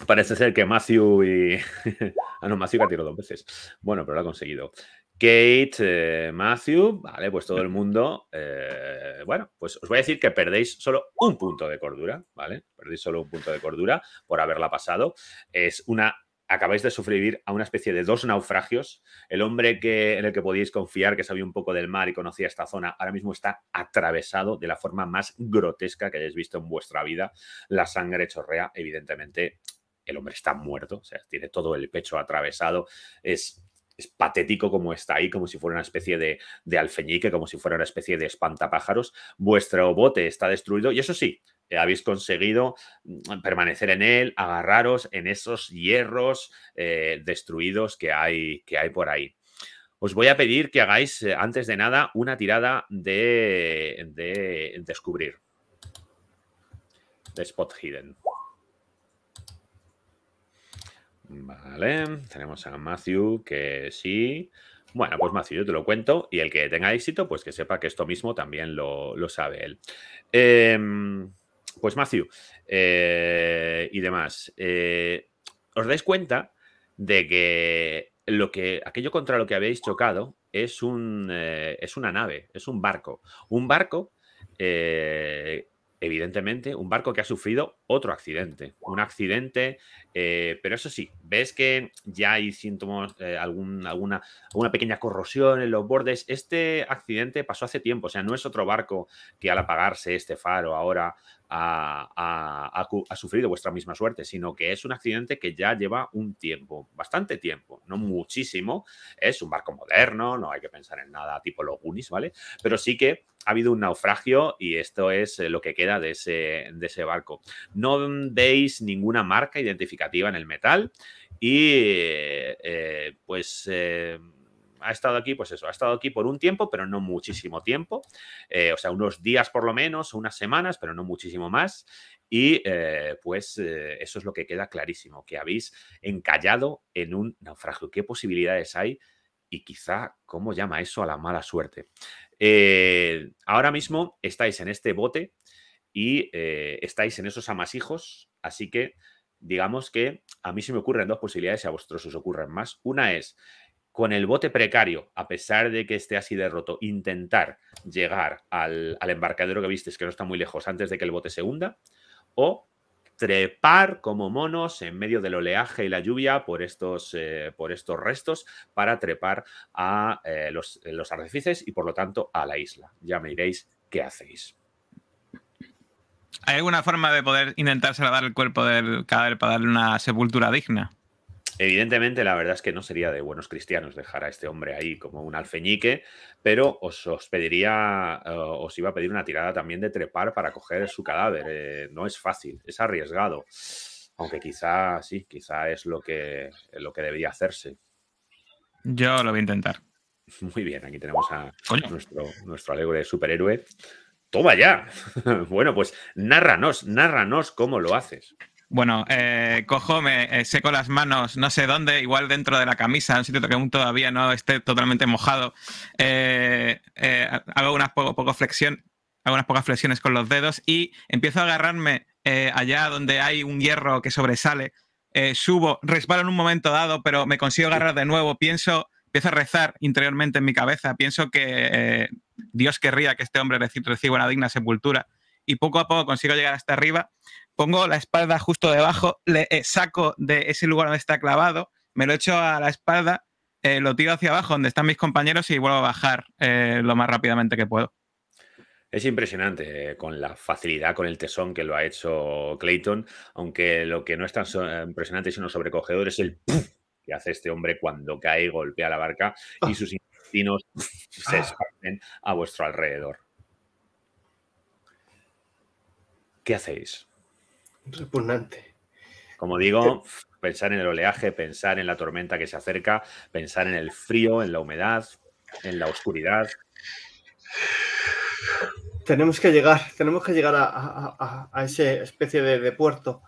parece ser que Matthew y... (laughs) ah, no, Matthew ha tirado dos veces. Bueno, pero lo ha conseguido. Kate, eh, Matthew, vale, pues todo el mundo. Eh, bueno, pues os voy a decir que perdéis solo un punto de cordura, ¿vale? Perdéis solo un punto de cordura por haberla pasado. Es una. Acabáis de sufrir a una especie de dos naufragios. El hombre que, en el que podíais confiar, que sabía un poco del mar y conocía esta zona, ahora mismo está atravesado de la forma más grotesca que hayáis visto en vuestra vida. La sangre chorrea, evidentemente. El hombre está muerto, o sea, tiene todo el pecho atravesado. Es es patético como está ahí, como si fuera una especie de, alfeñique, como si fuera una especie de espantapájaros. Vuestro bote está destruido y eso sí, eh, habéis conseguido mm, permanecer en él, agarraros en esos hierros eh, destruidos que hay, que hay por ahí. Os voy a pedir que hagáis, eh, antes de nada, una tirada de, de descubrir. De Spot Hidden. Vale, tenemos a Matthew que sí. Bueno, pues Matthew, yo te lo cuento y el que tenga éxito, pues que sepa que esto mismo también lo, sabe él. Em, pues Matthew eh, y demás, eh, ¿os dais cuenta de que, lo que aquello contra lo que habéis chocado es, un, eh, es una nave, es un barco? Un barco evidentemente, un barco que ha sufrido otro accidente. Un accidente, eh, pero eso sí, ves que ya hay síntomas, eh, alguna, alguna, pequeña corrosión en los bordes. Este accidente pasó hace tiempo, o sea, no es otro barco que al apagarse este faro ahora ha, sufrido vuestra misma suerte, sino que es un accidente que ya lleva un tiempo, bastante tiempo, no mm. muchísimo. Es un barco moderno, no hay que pensar en nada tipo los unis ¿vale? Pero sí que ha habido un naufragio y esto es eh, lo que queda de ese, barco. No veis ninguna marca identificativa en el metal y eh, pues... Eh, ha estado aquí, pues eso, ha estado aquí por un tiempo, pero no muchísimo tiempo, eh, o sea, unos días por lo menos, unas semanas, pero no muchísimo más. Y pues eso es lo que queda clarísimo, que habéis encallado en un naufragio. ¿Qué posibilidades hay? Y quizá, ¿cómo llama eso a la mala suerte? ahora mismo estáis en este bote y eh, estáis en esos amasijos, así que digamos que a mí se me ocurren dos posibilidades y a vosotros os ocurren más. Una es, con el bote precario, a pesar de que esté así derroto, intentar llegar al, embarcadero que visteis, que no está muy lejos, antes de que el bote se hunda, o trepar como monos en medio del oleaje y la lluvia por estos, eh, por estos restos para trepar a eh, los, los arrecifes y por lo tanto a la isla. Ya me diréis qué hacéis. ¿Hay alguna forma de poder intentar dar el cuerpo del cadáver para darle una sepultura digna? Evidentemente, la verdad es que no sería de buenos cristianos dejar a este hombre ahí como un alfeñique, pero os, pediría, eh, os iba a pedir una tirada también de trepar para coger su cadáver. Eh, no es fácil, es arriesgado. Aunque quizá sí, quizá es lo que, lo que debería hacerse. Yo lo voy a intentar. (laughs) Muy bien, aquí tenemos a nuestro, nuestro alegre superhéroe Toma ya. (laughs) bueno, pues nárranos, nárranos cómo lo haces. Bueno, eh, cojo, me eh, seco las manos, no sé dónde, igual dentro de la camisa, en un sitio que aún todavía no esté totalmente mojado. Eh, hago unas poco, flexión, hago unas pocas flexiones con los dedos y empiezo a agarrarme allá donde hay un hierro que sobresale. subo, resbalo en un momento dado, pero me consigo agarrar de nuevo. Pienso empiezo a rezar interiormente en mi cabeza, pienso que eh, Dios querría que este hombre reciba una digna sepultura y poco a poco consigo llegar hasta arriba, pongo la espalda justo debajo, le eh, saco de ese lugar donde está clavado, me lo echo a la espalda, eh, lo tiro hacia abajo donde están mis compañeros y vuelvo a bajar lo más rápidamente que puedo. Es impresionante con la facilidad, con el tesón que lo ha hecho Clayton, aunque lo que no es tan impresionante sino sobrecogedor es el Qué hace este hombre cuando cae y golpea la barca y ah. sus intestinos ah. se esparcen a vuestro alrededor. ¿Qué hacéis? Repugnante. Como digo, eh. pensar en el oleaje, pensar en la tormenta que se acerca, pensar en el frío, en la humedad, en la oscuridad. Tenemos que llegar, tenemos que llegar a, esa especie de, de puerto.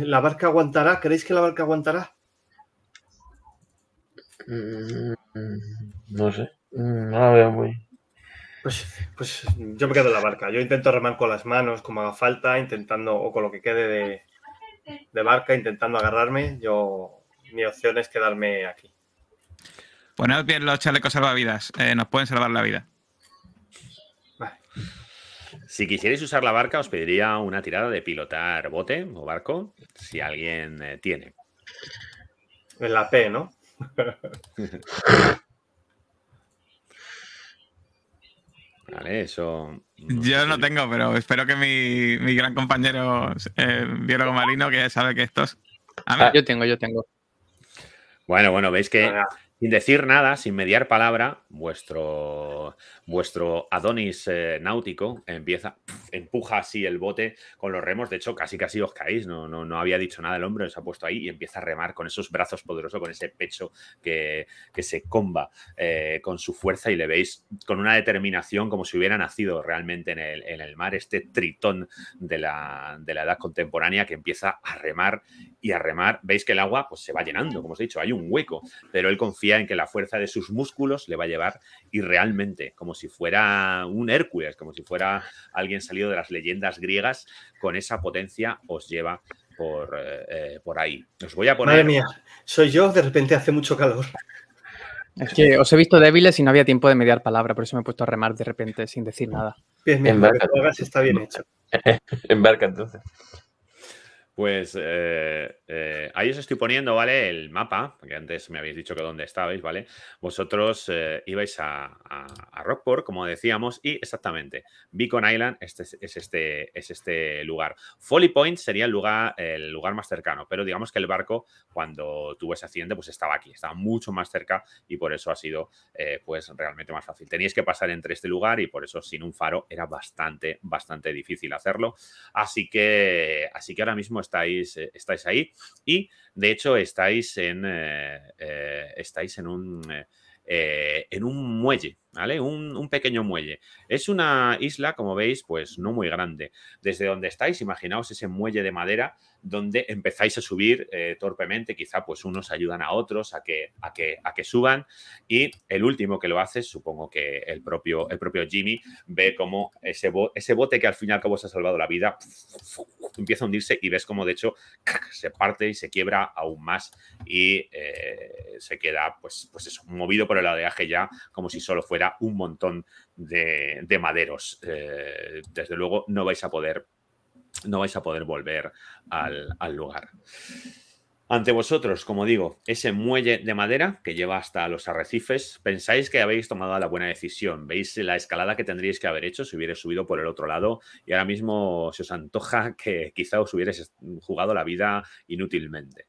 ¿La barca aguantará? ¿Creéis que la barca aguantará? Mm, no sé. No mm, veo muy. Pues, pues yo me quedo en la barca. Yo intento remar con las manos como haga falta, intentando, o con lo que quede de, barca, intentando agarrarme. Yo, mi opción es quedarme aquí. bueno bien los chalecos salvavidas. Eh, nos pueden salvar la vida. Si quisierais usar la barca, os pediría una tirada de pilotar bote o barco, si alguien eh, tiene. En la P, ¿no? (laughs) Vale, eso. Yo no tengo, pero espero que mi, gran compañero eh, biólogo marino, que sabe que estos. Ah, yo tengo, yo tengo. Bueno, bueno, veis que sin decir nada, sin mediar palabra, vuestro, vuestro Adonis eh, náutico empieza, empuja así el bote con los remos. De hecho, casi casi os caéis. No, no, había dicho nada el hombre, se ha puesto ahí y empieza a remar con esos brazos poderosos, con ese pecho que, se comba eh, con su fuerza y le veis con una determinación como si hubiera nacido realmente en el, en el mar, este tritón de la, de la edad contemporánea que empieza a remar y a remar. Veis que el agua pues, se va llenando, como os he dicho, hay un hueco, pero él confía en que la fuerza de sus músculos le va a llevar y realmente, como si fuera un Hércules, como si fuera alguien salido de las leyendas griegas, con esa potencia os lleva por, eh, eh, por ahí. Os voy a poner... Madre mía, soy yo, de repente hace mucho calor. Es que os he visto débiles y no había tiempo de mediar palabra, por eso me he puesto a remar de repente sin decir nada. Bien, bien, está bien hecho. (laughs) Embarca entonces. Pues eh, eh, ahí os estoy poniendo, ¿vale? El mapa, porque antes me habéis dicho que dónde estabais, ¿vale? Vosotros eh, ibais a, Rockport, como decíamos, y exactamente, Beacon Island este, es, este, es este lugar. Folly Point sería el lugar, el lugar más cercano, pero digamos que el barco, cuando tuvo ese accidente, pues estaba aquí, estaba mucho más cerca y por eso ha sido, pues, realmente más fácil. Teníais que pasar entre este lugar y por eso sin un faro era bastante, bastante difícil hacerlo. Así que, así que ahora mismo estáis, eh, estáis ahí y de hecho estáis en, eh, eh, estáis en un, en un muelle ¿vale? Un, pequeño muelle. Es una isla, como veis, pues no muy grande. Desde donde estáis, imaginaos ese muelle de madera donde empezáis a subir eh, torpemente, quizá pues unos ayudan a otros a que, a, que, a que suban y el último que lo hace, supongo que el propio, el propio Jimmy ve como ese, ese bote que al final como se ha salvado la vida (laughs) empieza a hundirse y ves como de hecho se parte y se quiebra aún más y eh, se queda pues, pues eso, movido por el oleaje ya como si solo fuera un montón de, maderos. Eh, desde luego no vais a poder, no vais a poder volver al, lugar ante vosotros, como digo, ese muelle de madera que lleva hasta los arrecifes, pensáis que habéis tomado la buena decisión, veis la escalada que tendríais que haber hecho si hubierais subido por el otro lado y ahora mismo se os antoja que quizá os hubierais jugado la vida inútilmente.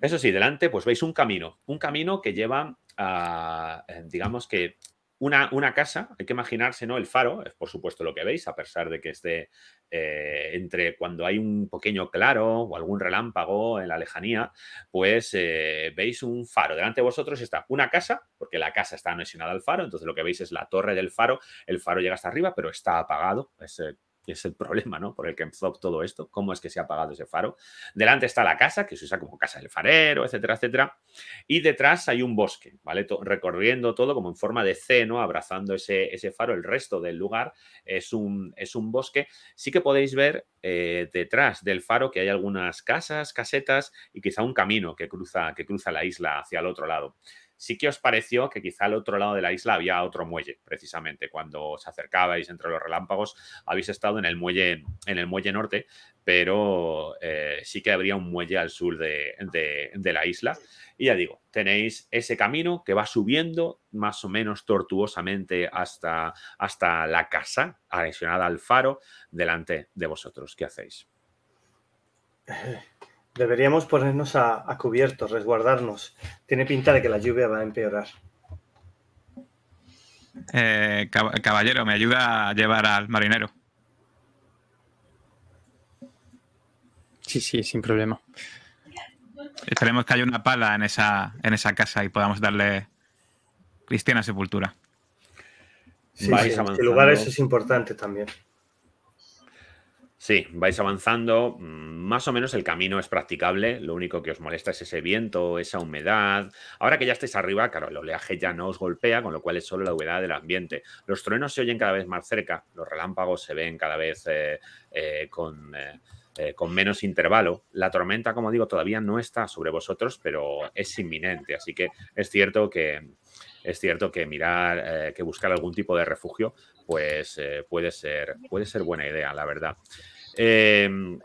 Eso sí, delante pues veis un camino, un camino que lleva Ah, eh, digamos que una, una, casa, hay que imaginarse, ¿no? El faro, es por supuesto lo que veis, a pesar de que esté eh, entre cuando hay un pequeño claro o algún relámpago en la lejanía, pues eh, veis un faro. Delante de vosotros está una casa, porque la casa está anexionada al faro, entonces lo que veis es la torre del faro, el faro llega hasta arriba, pero está apagado, es que es el problema, ¿no? Por el que empezó todo esto, cómo es que se ha apagado ese faro. Delante está la casa, que se usa como casa del farero, etcétera, etcétera. Y detrás hay un bosque, ¿vale? recorriendo todo como en forma de C, ¿no? Abrazando ese, ese faro. El resto del lugar es un, es un bosque. Sí que podéis ver eh, detrás del faro que hay algunas casas, casetas y quizá un camino que cruza, que cruza la isla hacia el otro lado sí que os pareció que quizá al otro lado de la isla había otro muelle, precisamente. Cuando os acercabais entre los relámpagos, habéis estado en el muelle, en el muelle norte, pero eh, sí que habría un muelle al sur de, la isla. Y ya digo, tenéis ese camino que va subiendo más o menos tortuosamente hasta, hasta la casa adicionada al faro delante de vosotros. ¿Qué hacéis? (laughs) Deberíamos ponernos a, cubiertos, cubierto, resguardarnos. Tiene pinta de que la lluvia va a empeorar. Eh, caballero, ¿me ayuda a llevar al marinero? Sí, sí, sin problema. Esperemos que haya una pala en esa, en esa casa y podamos darle cristiana sepultura. Sí, sí, este lugar es importante también. Sí, vais avanzando, mm, más o menos el camino es practicable, lo único que os molesta es ese viento, esa humedad. Ahora que ya estáis arriba, claro, el oleaje ya no os golpea, con lo cual es solo la humedad del ambiente. Los truenos se oyen cada vez más cerca, los relámpagos se ven cada vez eh, eh, eh, con... menos intervalo. La tormenta, como digo, todavía no está sobre vosotros, pero es inminente. Así que es cierto que es cierto que mirar, que buscar algún tipo de refugio pues eh, puede, ser, puede ser buena idea, la verdad. Em,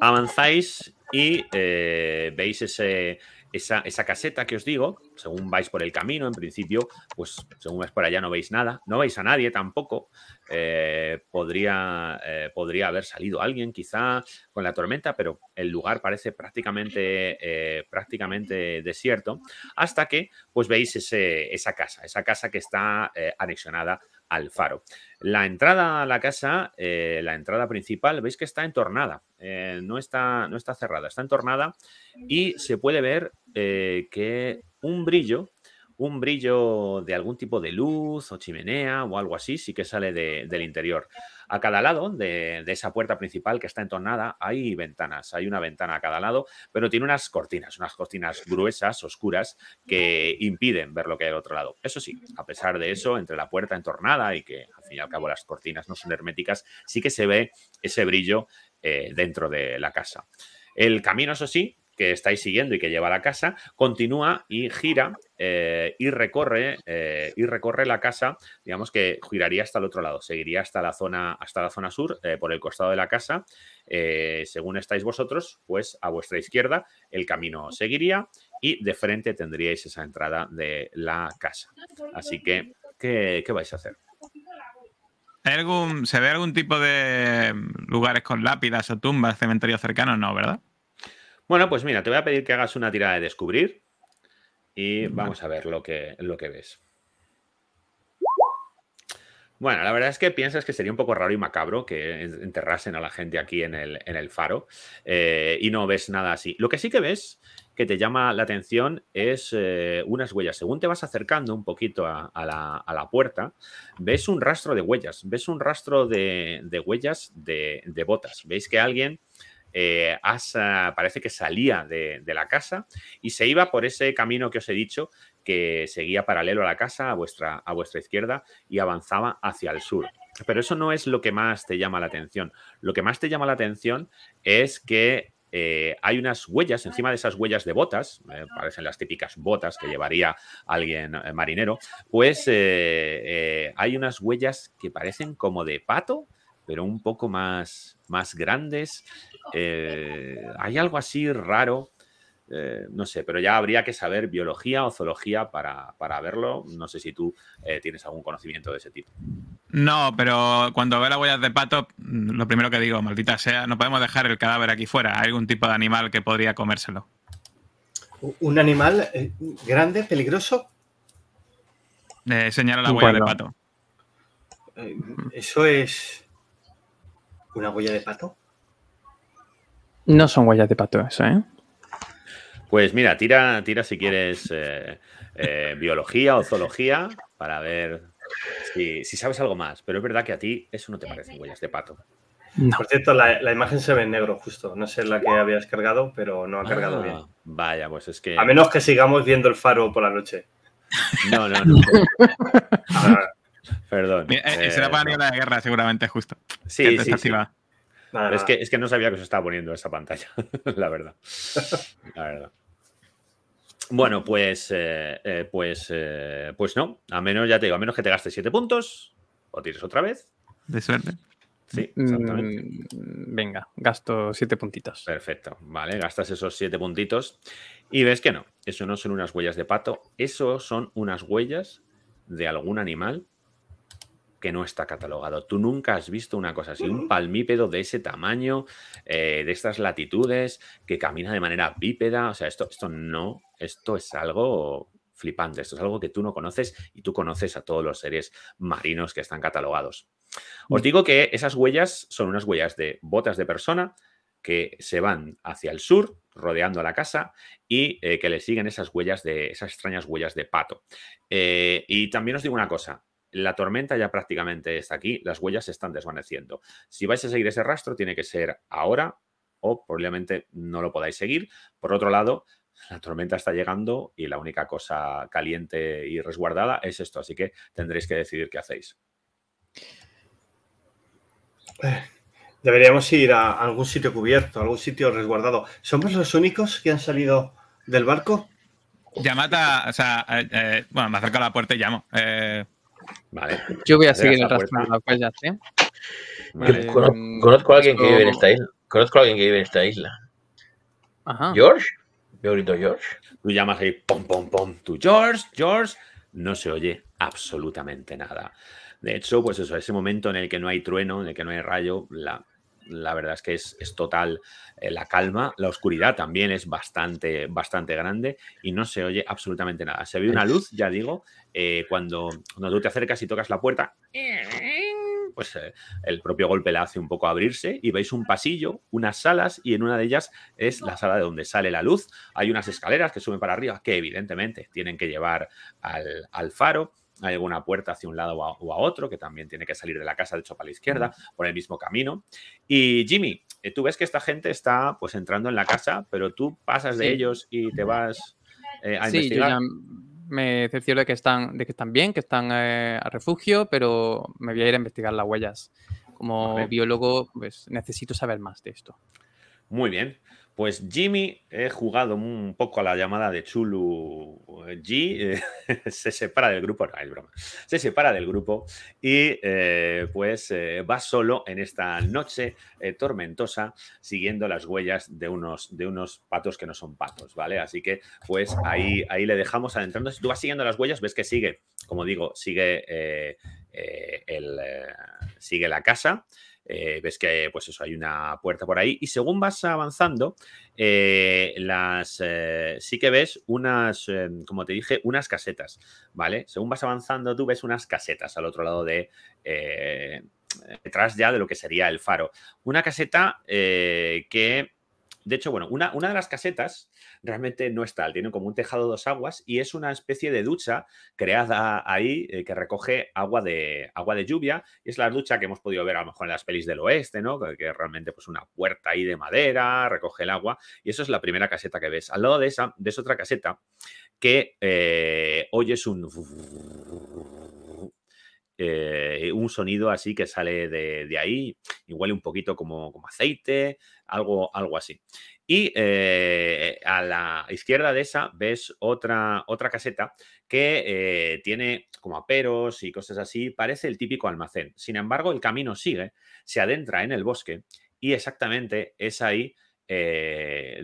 avanzáis y eh, veis esa, caseta que os digo, según vais por el camino, en principio, pues según vais por allá no veis nada, no veis a nadie tampoco. Eh, podría, podría haber salido alguien quizá con la tormenta, pero el lugar parece prácticamente, prácticamente desierto, hasta que pues veis esa casa, esa casa que está anexionada al faro. La entrada a la casa, eh, la entrada principal, veis que está entornada, eh, no, está, no está cerrada, está entornada y se puede ver eh, que un brillo un brillo de algún tipo de luz o chimenea o algo así, sí que sale del interior. A cada lado de, esa puerta principal que está entornada hay ventanas, hay una ventana a cada lado, pero tiene unas cortinas, unas cortinas gruesas, oscuras, que impiden ver lo que hay al otro lado. Eso sí, a pesar de eso, entre la puerta entornada y que al fin y al cabo las cortinas no son herméticas, sí que se ve ese brillo eh, dentro de la casa. El camino, eso sí, que estáis siguiendo y que lleva a la casa, continúa y gira eh, y, recorre, eh, y recorre la casa, digamos que giraría hasta el otro lado, seguiría hasta la zona, hasta la zona sur, eh, por el costado de la casa. según estáis vosotros, pues a vuestra izquierda el camino seguiría y de frente tendríais esa entrada de la casa. Así que, ¿qué, vais a hacer? algún, ¿Se ve algún tipo de lugares con lápidas o tumbas, cementerios cercanos? No, ¿verdad? Bueno, pues mira, te voy a pedir que hagas una tirada de descubrir y vamos a ver lo que, lo que ves. Bueno, la verdad es que piensas que sería un poco raro y macabro que enterrasen a la gente aquí en el, en el faro eh, y no ves nada así. Lo que sí que ves que te llama la atención es eh, unas huellas. Según te vas acercando un poquito a, la, a, la, puerta, ves un rastro de huellas, ves un rastro de, de huellas de, de, botas. Veis que alguien eh, parece que salía de, la casa y se iba por ese camino que os he dicho, que seguía paralelo a la casa, a vuestra, a vuestra izquierda, y avanzaba hacia el sur. Pero eso no es lo que más te llama la atención. Lo que más te llama la atención es que eh, hay unas huellas, encima de esas huellas de botas, eh, parecen las típicas botas que llevaría alguien marinero, pues hay unas huellas que parecen como de pato pero un poco más, más grandes. Eh, hay algo así raro, eh, no sé, pero ya habría que saber biología o zoología para, verlo. No sé si tú eh, tienes algún conocimiento de ese tipo. No, pero cuando veo las huellas de pato, mm, lo primero que digo, maldita sea, no podemos dejar el cadáver aquí fuera. Hay algún tipo de animal que podría comérselo. ¿Un animal grande, peligroso? señala la huella de pato. Eso es ¿Una huella de pato? No son huellas de pato, eso, ¿eh? Pues mira, tira, tira si quieres eh, eh, biología o zoología para ver si, sabes algo más. Pero es verdad que a ti eso no te parecen huellas de pato. Por cierto, la, imagen se ve en negro justo. No sé la que habías cargado, pero no ha cargado ah, bien. Vaya, pues es que... A menos que sigamos viendo el faro por la noche. No, no, no. (laughs) Perdón. Eh, será para eh, la de guerra, seguramente, justo. Sí, sí. Es, que, es que no sabía que se estaba poniendo esa pantalla, (laughs) la verdad. La verdad. Bueno, pues, eh, pues, pues no. A menos, ya te digo, a menos que te gastes 7 puntos o tires otra vez. De suerte. Sí, mm, exactamente. Venga, gasto siete puntitos. Perfecto, vale, gastas esos siete puntitos y ves que no, eso no son unas huellas de pato, eso son unas huellas de algún animal que no está catalogado. Tú nunca has visto una cosa así, un palmípedo de ese tamaño, eh, de estas latitudes, que camina de manera bípeda. O sea, esto, esto no, esto es algo flipante, esto es algo que tú no conoces y tú conoces a todos los seres marinos que están catalogados. Os digo que esas huellas son unas huellas de botas de persona que se van hacia el sur, rodeando la casa y eh, que le siguen esas huellas de esas extrañas huellas de pato. Eh, y también os digo una cosa, la tormenta ya prácticamente está aquí, las huellas se están desvaneciendo. Si vais a seguir ese rastro, tiene que ser ahora o probablemente no lo podáis seguir. Por otro lado, la tormenta está llegando y la única cosa caliente y resguardada es esto, así que tendréis que decidir qué hacéis. Eh, deberíamos ir a algún sitio cubierto, algún sitio resguardado. ¿Somos los únicos que han salido del barco? Llamad a. O sea, eh, eh, bueno, me acerco a la puerta y llamo. Vale. Yo voy a seguir arrastrando las ¿eh? mm, conozco, a alguien que vive en esta isla. Conozco a alguien que vive en esta isla. ¿George? Yo grito George. Tú llamas ahí, pom, pom, pom. Tú, George, George. No se oye absolutamente nada. De hecho, pues eso, ese momento en el que no hay trueno, en el que no hay rayo, la, la verdad es que es, total eh, la calma, la oscuridad también es bastante, bastante grande y no se oye absolutamente nada. Se ve una luz, ya digo, eh, cuando, cuando, tú te acercas y tocas la puerta, pues eh, el propio golpe la hace un poco abrirse y veis un pasillo, unas salas y en una de ellas es la sala de donde sale la luz. Hay unas escaleras que suben para arriba que evidentemente tienen que llevar al faro hay alguna puerta hacia un lado o a, otro, que también tiene que salir de la casa, de hecho, para la izquierda, por el mismo camino. Y Jimmy, eh, tú ves que esta gente está pues entrando en la ah. casa, pero tú pasas de ellos y te vas eh, a sí, Yo ya me cercioro de que están, de que están bien, que están eh, a refugio, pero me voy a ir a investigar las huellas. Como biólogo, pues necesito saber más de esto. Muy bien. Pues Jimmy, he jugado un poco a la llamada de Chulu eh, G, eh, (laughs) se separa del grupo, no, es broma, se separa del grupo y eh, pues va solo en esta noche tormentosa siguiendo las huellas de unos, de unos patos que no son patos, ¿vale? Así que pues ahí, ahí le dejamos adentrando. Si tú vas siguiendo las huellas, ves que sigue, como digo, sigue, el, sigue la casa. Eh, ves que pues eso, hay una puerta por ahí y según vas avanzando, eh, las, eh, sí que ves unas, como te dije, unas casetas, ¿vale? Según vas avanzando tú ves unas casetas al otro lado de detrás ya de lo que sería el faro. Una caseta que de hecho, bueno, una, una de las casetas realmente no es tal, tiene como un tejado dos aguas y es una especie de ducha creada ahí eh, que recoge agua de, agua de lluvia. Y es la ducha que hemos podido ver a lo mejor en las pelis del oeste, ¿no? Que, realmente pues una puerta ahí de madera, recoge el agua. Y eso es la primera caseta que ves. Al lado de esa, de otra caseta que hoy eh, es un eh, un sonido así que sale de, de ahí, igual un poquito como, aceite, algo, algo así. Y eh, a la izquierda de esa ves otra, otra caseta que eh, tiene como aperos y cosas así, parece el típico almacén. Sin embargo, el camino sigue, se adentra en el bosque y exactamente es ahí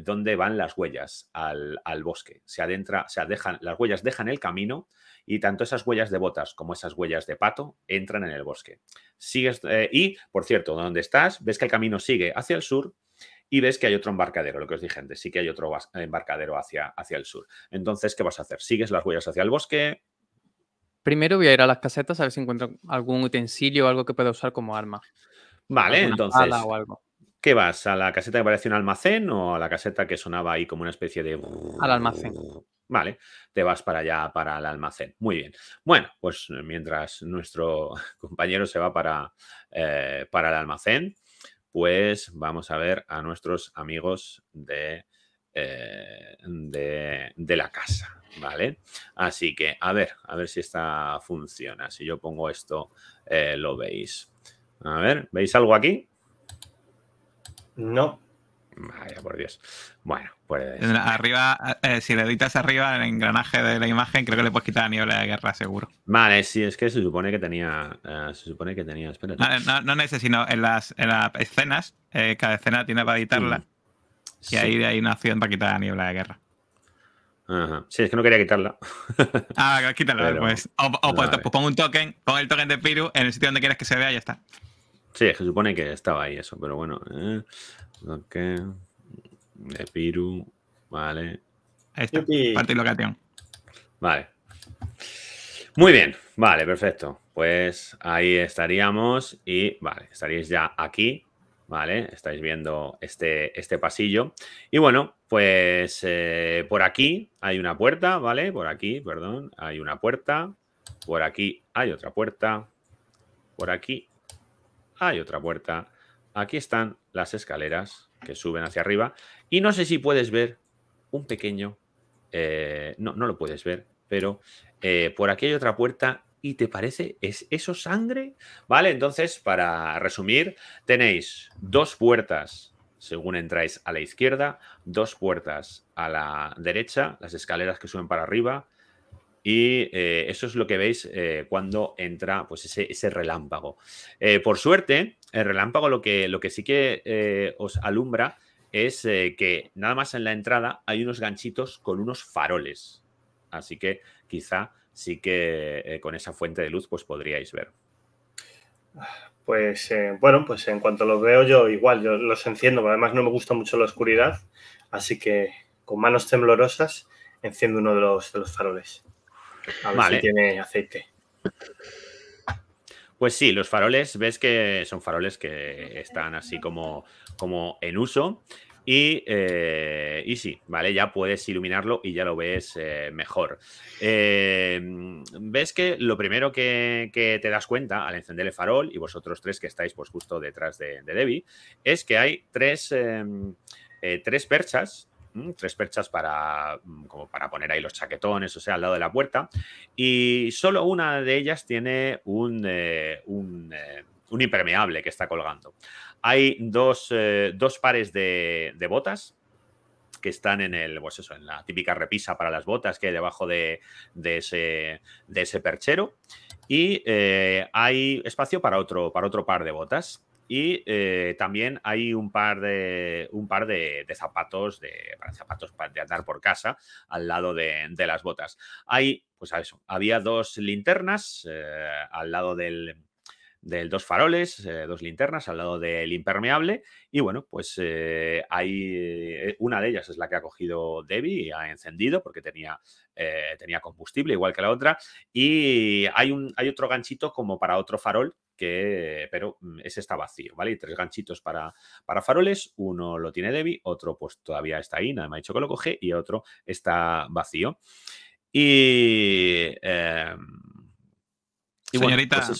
donde van las huellas al, bosque. Se adentra, se dejan, las huellas dejan el camino y tanto esas huellas de botas como esas huellas de pato entran en el bosque. Sigues, eh, y, por cierto, donde estás, ves que el camino sigue hacia el sur y ves que hay otro embarcadero, lo que os dije antes, sí que hay otro embarcadero hacia, hacia el sur. Entonces, ¿qué vas a hacer? ¿Sigues las huellas hacia el bosque? Primero voy a ir a las casetas a ver si encuentro algún utensilio o algo que pueda usar como arma. Vale, entonces. ¿Qué vas? ¿A la caseta que parece un almacén o a la caseta que sonaba ahí como una especie de. Al almacén. Vale, te vas para allá, para el almacén. Muy bien. Bueno, pues eh, mientras nuestro (laughs) compañero se va para, eh, para el almacén, pues vamos a ver a nuestros amigos eh, de, de, la casa, ¿vale? Así que, a ver, a ver si esta funciona. Si yo pongo esto, lo veis. A ver, ¿veis algo aquí? No. Vaya, por Dios. Bueno, pues. Arriba, eh, si le editas arriba el engranaje de la imagen, creo que le puedes quitar la niebla de guerra, seguro. Vale, sí, es que se supone que tenía. Eh, se supone que tenía. No, no, en sino en las, en las escenas. Eh, cada escena tiene para editarla. Sí. Mm. Y ahí hay una opción para quitar la niebla de guerra. Ajá. Sí, es que no quería quitarla. (laughs) ah, quítala, pues. O, pues, pues un token, con el token de Piru en el sitio donde quieras que se vea y ya está. Sí, es se supone que estaba ahí eso, pero bueno. Ok. De Vale. Parte locación. Vale. Muy bien. Vale, perfecto. Pues ahí estaríamos y vale, estaríais ya aquí. ¿Vale? Estáis viendo este, este pasillo. Y bueno, pues eh, por aquí hay una puerta, ¿vale? Por aquí, perdón, hay una puerta. Por aquí hay otra puerta. Por aquí hay otra puerta Aquí están las escaleras que suben hacia arriba. Y no sé si puedes ver un pequeño... Eh, no, no lo puedes ver, pero eh, por aquí hay otra puerta y te parece, ¿es eso sangre? Vale, entonces, para resumir, tenéis dos puertas según entráis a la izquierda, dos puertas a la derecha, las escaleras que suben para arriba, y eh, eso es lo que veis eh, cuando entra pues, ese, relámpago. Eh, por suerte, el relámpago lo que, sí que os alumbra es que nada más en la entrada hay unos ganchitos con unos faroles. Así que quizá sí que con esa fuente de luz pues podríais ver. Pues bueno, pues en cuanto los veo yo igual, yo los enciendo, además no me gusta mucho la oscuridad, así que con manos temblorosas enciendo uno de los faroles. A ver vale. si tiene aceite. Pues sí, los faroles, ves que son faroles que están así como, como en uso. Y, eh, y, sí, ¿vale? Ya puedes iluminarlo y ya lo ves eh, mejor. Eh, ves que lo primero que, te das cuenta al encender el farol, y vosotros tres que estáis pues justo detrás de, de Debbie, es que hay tres, em, tres perchas Mm, tres perchas para, mm, para poner ahí los chaquetones, o sea, al lado de la puerta. Y solo una de ellas tiene un, eh, eh, un, impermeable que está colgando. Hay dos, eh, pares de, botas que están en el, pues eso, en la típica repisa para las botas que hay debajo de, de, ese, perchero. Y hay espacio para otro, para otro par de botas. Y eh, también hay un par de, un par de, zapatos, de, zapatos para andar por casa, al lado de, las botas. Hay, pues había dos linternas eh, al lado del, del dos faroles, eh, dos linternas al lado del impermeable. Y bueno, pues hay eh, una de ellas es la que ha cogido Debbie y ha encendido porque tenía, eh, tenía combustible, igual que la otra. Y hay, un, hay otro ganchito como para otro farol que, pero mm, ese está vacío, ¿vale? tres ganchitos para, para faroles, uno lo tiene Debbie, otro pues todavía está ahí, nada me ha dicho que lo coge, y otro está vacío. Y... Em, pues Señorita, bueno,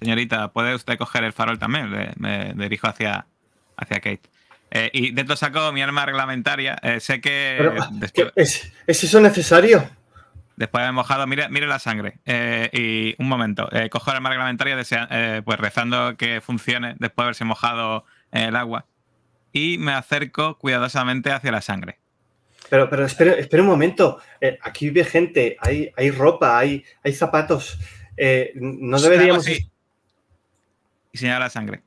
Señorita, ¿puede usted coger el farol también? me dirijo hacia, hacia Kate. Eh, y dentro saco mi arma reglamentaria. Eh, sé que. Ah, ¿es, ¿es, eso necesario? Después de haber mojado, mire, mire la sangre. Eh, y un momento. cojo el arma reglamentaria, pues rezando que funcione después de haberse mojado el agua. Y me acerco cuidadosamente hacia la sangre. Pero, pero espere, un momento. aquí vive gente, hay, hay ropa, hay, hay zapatos. no pues deberíamos señala sangre.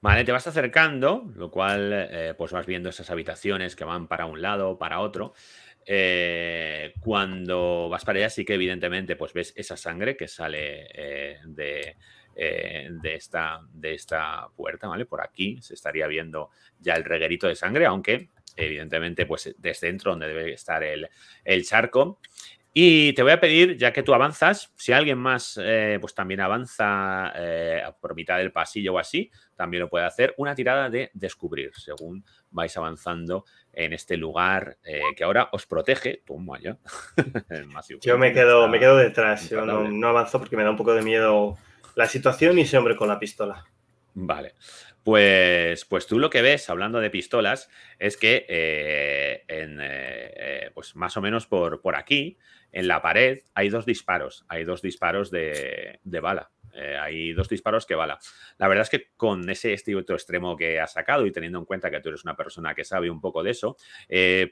Vale, te vas acercando, lo cual eh, pues vas viendo esas habitaciones que van para un lado, para otro. Eh, cuando vas para allá sí que evidentemente pues ves esa sangre que sale eh, de, esta, de esta puerta, ¿vale? Por aquí se estaría viendo ya el reguerito de sangre, aunque evidentemente pues desde dentro donde debe estar el, el charco. Y te voy a pedir, ya que tú avanzas, si alguien más eh, pues también avanza eh, por mitad del pasillo o así, también lo puede hacer, una tirada de descubrir, según vais avanzando en este lugar eh, que ahora os protege. Toma ya. (laughs) yo me quedo, me quedo detrás, yo no avanzo porque me da un poco de miedo la situación y ese hombre con la pistola. Vale. Pues, pues tú lo que ves, hablando de pistolas, es que eh, eh, pues más o menos por, por, aquí, en la pared, hay dos disparos. Hay dos disparos de, bala. Eh, hay dos disparos que bala. La verdad es que con ese este otro extremo que has sacado y teniendo en cuenta que tú eres una persona que sabe un poco de eso,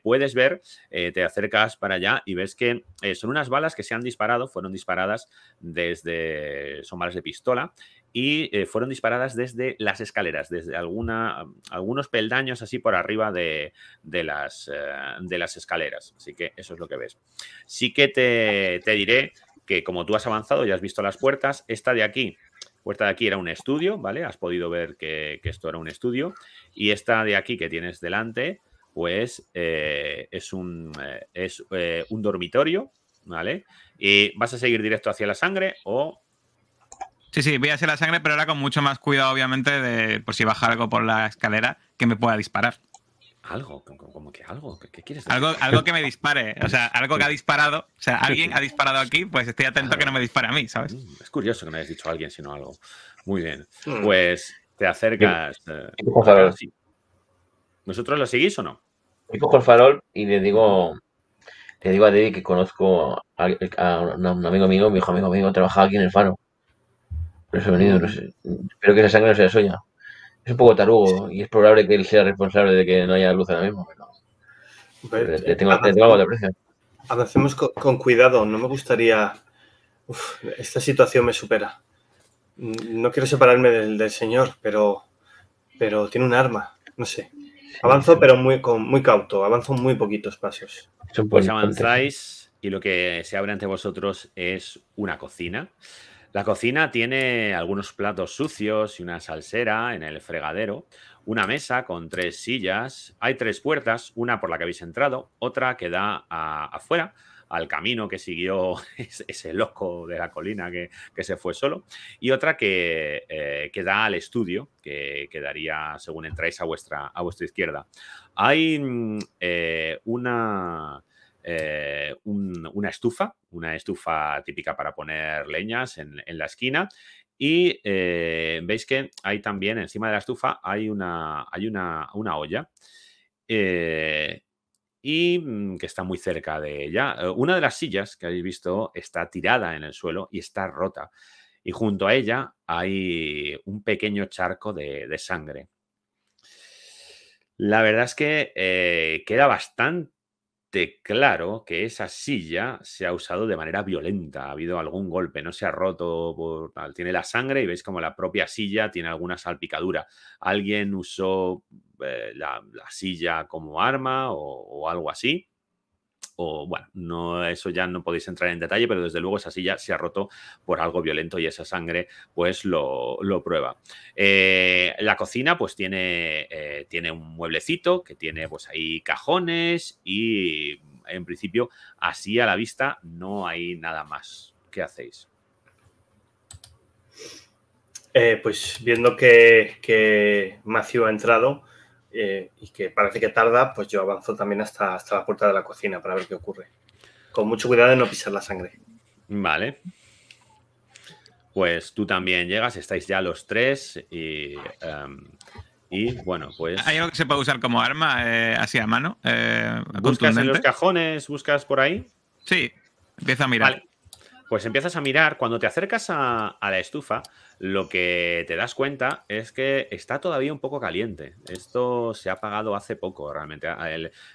puedes ver, te acercas para allá y ves que son unas balas que se han disparado, fueron disparadas desde, son balas de pistola y eh, fueron disparadas desde las escaleras, desde alguna, algunos peldaños así por arriba de, las, eh, de las escaleras. Así que eso es lo que ves. Sí que te, diré que como tú has avanzado y has visto las puertas, esta de aquí, puerta de aquí era un estudio, ¿vale? Has podido ver que, esto era un estudio y esta de aquí que tienes delante, pues eh, es, un, es un dormitorio, ¿vale? Y vas a seguir directo hacia la sangre o Sí, sí, voy a hacer la sangre, pero ahora con mucho más cuidado, obviamente, de por pues, si baja algo por la escalera que me pueda disparar. ¿Algo? ¿Cómo que algo? ¿Qué, quieres decir? Algo, algo que me dispare, o sea, algo que ha disparado, o sea, alguien ha disparado aquí, pues estoy atento a que no me dispare a mí, ¿sabes? Mm, es curioso que me hayas dicho alguien, sino algo. Muy bien, mm. pues te acercas. Eh, ¿Nosotros lo seguís o no? Yo cojo el farol y le digo, digo a David que conozco a, un amigo mío, mi hijo amigo mío, trabajaba aquí en el faro. Pero Espero que esa sangre no sea suya. Es un poco tarugo y es probable que él sea responsable de que no haya luz ahora mismo, eh, tengo, avancemos, algo de avancemos con, con, cuidado, no me gustaría. esta situación me supera. No quiero separarme del, señor, pero, pero tiene un arma, no sé. Avanzo, pero muy, con, muy cauto, avanzo muy poquitos pasos. Pues avanzáis y lo que se abre ante vosotros es una cocina. La cocina tiene algunos platos sucios y una salsera en el fregadero, una mesa con tres sillas, hay tres puertas, una por la que habéis entrado, otra que da afuera, al camino que siguió (laughs) ese, loco de la colina que, se fue solo, y otra eh, que, da al estudio, que quedaría según entráis a vuestra, a vuestra izquierda. Hay mm, eh, una eh, una estufa, una estufa típica para poner leñas en, la esquina. Y eh, veis que hay también encima de la estufa hay una, hay una, olla. Eh, y mm, que está muy cerca de ella. Una de las sillas que habéis visto está tirada en el suelo y está rota. Y junto a ella hay un pequeño charco de, sangre. La verdad es que queda bastante claro que esa silla se ha usado de manera violenta. Ha habido algún golpe, no se ha roto, tiene la sangre y veis como la propia silla tiene alguna salpicadura. Alguien usó eh, la, silla como arma o algo así o bueno, no, eso ya no podéis entrar en detalle, pero desde luego esa silla se ha roto por algo violento y esa sangre pues lo, prueba. Eh, la cocina pues tiene, eh, tiene un mueblecito que tiene pues ahí cajones y en principio así a la vista no hay nada más. ¿Qué hacéis? Eh, pues viendo que, Macio ha entrado, eh, y que parece que tarda, pues yo avanzo también hasta, hasta la puerta de la cocina para ver qué ocurre. Con mucho cuidado de no pisar la sangre. Vale. Pues tú también llegas, estáis ya los tres y, em, bueno, pues... ¿Hay algo que se puede usar como arma eh, así a mano? Eh, ¿Buscas en los cajones? ¿Buscas por ahí? Sí, empieza a mirar. Vale. Pues empiezas a mirar, cuando te acercas a, la estufa, lo que te das cuenta es que está todavía un poco caliente. Esto se ha apagado hace poco, realmente.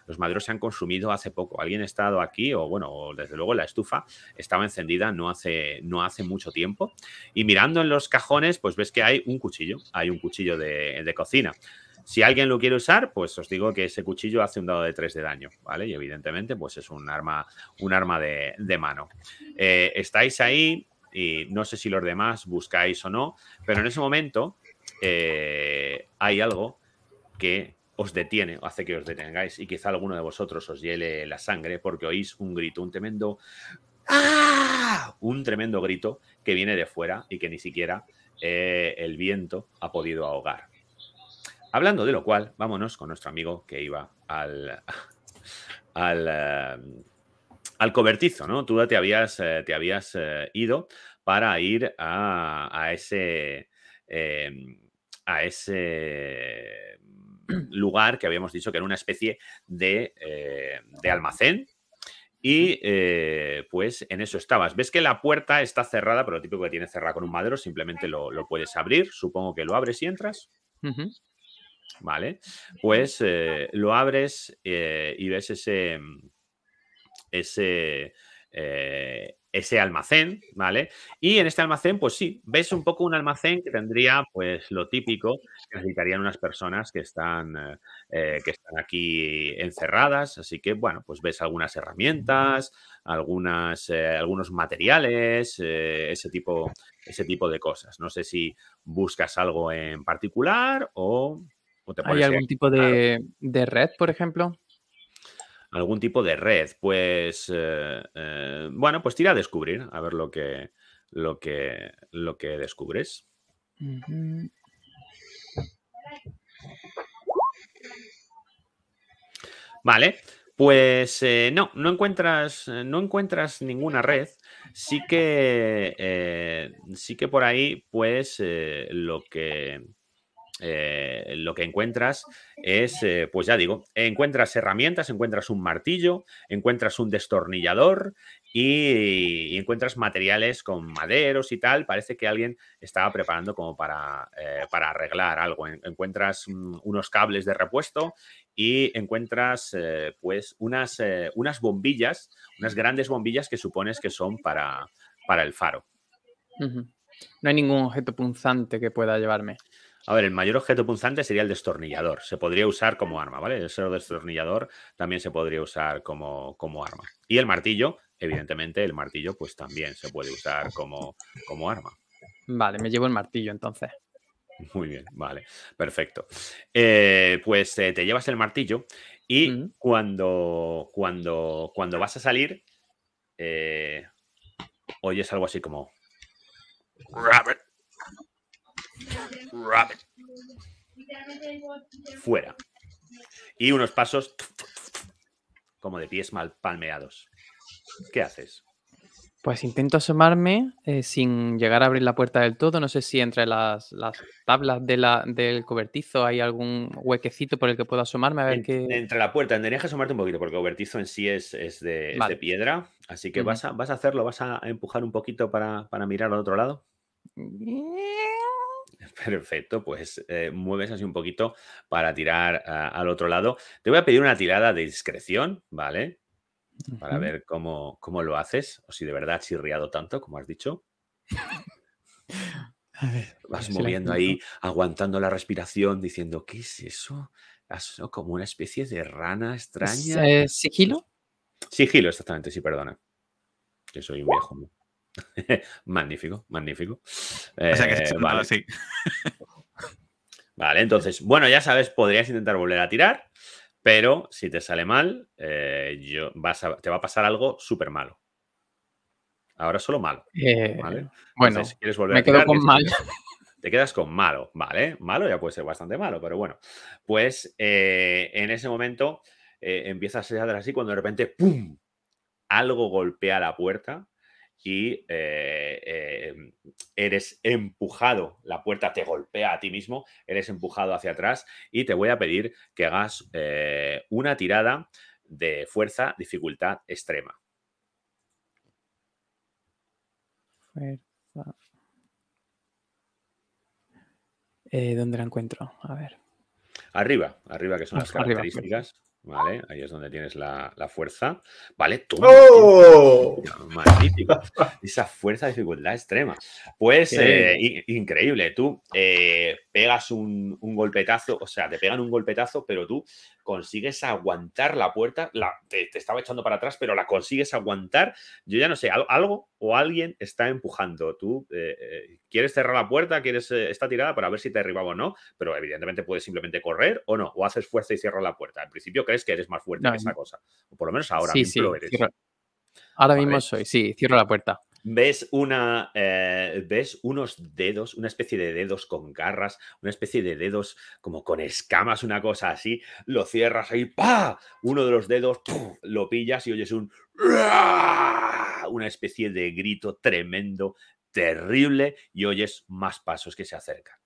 los maderos se han consumido hace poco. Alguien ha estado aquí, o bueno, desde luego la estufa estaba encendida no hace, no hace mucho tiempo. Y mirando en los cajones, pues ves que hay un cuchillo, hay un cuchillo de cocina. Si alguien lo quiere usar, pues os digo que ese cuchillo hace un dado de 3 de daño, ¿vale? Y evidentemente, pues es un arma, un arma de, mano. Eh, estáis ahí y no sé si los demás buscáis o no, pero en ese momento eh, hay algo que os detiene, o hace que os detengáis y quizá alguno de vosotros os hiele la sangre porque oís un grito, un tremendo ¡ah! Un tremendo grito que viene de fuera y que ni siquiera eh, el viento ha podido ahogar. Hablando de lo cual, vámonos con nuestro amigo que iba al, al, eh, cobertizo, ¿no? Tú te habías, eh, te habías eh, ido para ir a, ese... a ese em, (clears throat) lugar que habíamos dicho que era una especie de, almacén. Y pues en eso estabas. Ves que la puerta está cerrada, pero lo típico que tiene cerrada con un madero, simplemente lo, puedes abrir. Supongo que lo abres y entras. ¿vale? Pues eh, lo abres eh, y ves ese, mm, eh, ese almacén, ¿vale? Y en este almacén, pues sí, ves un poco un almacén que tendría, pues, lo típico que necesitarían unas personas que están, que están aquí encerradas. Así que, bueno, pues ves algunas herramientas, algunas, algunos materiales, ese, tipo, ese tipo de cosas. No sé si buscas algo en particular o ¿Hay algún tipo de, red, por ejemplo? Algún tipo de red, pues eh, eh, bueno, pues tira a descubrir, a ver lo que lo que lo que descubres. Vale, pues eh, no, no encuentras, no encuentras ninguna red. Sí que, sí que por ahí, pues lo que eh, lo que encuentras es, eh, pues ya digo, encuentras herramientas, encuentras un martillo, encuentras un destornillador y, encuentras materiales con maderos y tal. Parece que alguien estaba preparando como para, eh, arreglar algo. encuentras mm, unos cables de repuesto y encuentras pues unas, unas bombillas, unas grandes bombillas que supones que son para, para el faro. No hay ningún objeto punzante que pueda llevarme. A ver, el mayor objeto punzante sería el destornillador. Se podría usar como arma, ¿vale? El cero destornillador también se podría usar como, arma. Y el martillo, evidentemente, el martillo, pues también se puede usar como, como arma. Vale, me llevo el martillo entonces. Muy bien, vale, perfecto. Eh, pues eh, te llevas el martillo y cuando, cuando, cuando vas a salir, eh, oyes algo así como... Fuera. Y unos pasos como de pies mal palmeados. ¿Qué haces? Pues intento asomarme eh, sin llegar a abrir la puerta del todo. No sé si entre las, tablas de del cobertizo hay algún huequecito por el que pueda asomarme. A ver Entre la puerta, tendrías que asomarte un poquito porque el cobertizo en sí es, de, piedra. Así que vas, a, vas a hacerlo, vas a empujar un poquito para, mirar al otro lado. (laughs) Perfecto, pues eh, mueves así un poquito para tirar ah, al otro lado. Te voy a pedir una tirada de discreción, ¿vale? Para ver cómo, cómo lo haces, o si de verdad has chirriado tanto, como has dicho. (laughs) (laughs) Vas moviendo ahí, aguantando la respiración, diciendo, ¿qué es eso? Ah, como una especie de rana extraña? Eh, ¿Sigilo? Sigilo, exactamente, sí, perdona. Que soy un viejo. (laughs) magnífico, magnífico. Eh, vale. entonces, bueno, ya sabes, podrías intentar volver a tirar, pero si te sale mal, eh, yo, te va a pasar algo súper malo. Ahora solo malo. Eh, bueno, si quieres volver me a tirar, con mal. Te quedas con malo, ¿vale? Malo ya puede ser bastante malo, pero bueno. Pues en ese momento empiezas a ser así cuando de repente, ¡pum! Algo golpea la puerta y eh, eh, em, eres empujado, la puerta te golpea a ti mismo, eres empujado hacia atrás y te voy a pedir que hagas eh, una tirada de fuerza, dificultad extrema. ¿Dónde la encuentro? A ver. Arriba, arriba que son las pues características. Ahí es donde tienes la, fuerza. ¿Vale? tú. ¡Oh! Esa fuerza de dificultad extrema. Pues eh, increíble. Tú eh, pegas un, un, golpetazo, o sea, te pegan un golpetazo, pero tú consigues aguantar la puerta, la, te, estaba echando para atrás, pero la consigues aguantar. Yo ya no sé, algo o alguien está empujando. Tú eh, eh, quieres cerrar la puerta, quieres eh, esta tirada para ver si te derribaba o no, pero evidentemente puedes simplemente correr o no, o haces fuerza y cierras la puerta. Al principio crees que eres más fuerte que esa cosa, o por lo menos ahora lo eres. Ahora mismo soy, sí, cierro la puerta ves una eh, ves unos dedos, una especie de dedos con garras, una especie de dedos como con escamas, una cosa así, lo cierras ahí, pa, uno de los dedos lo pillas y oyes un una especie de grito tremendo, terrible y oyes más pasos que se acercan.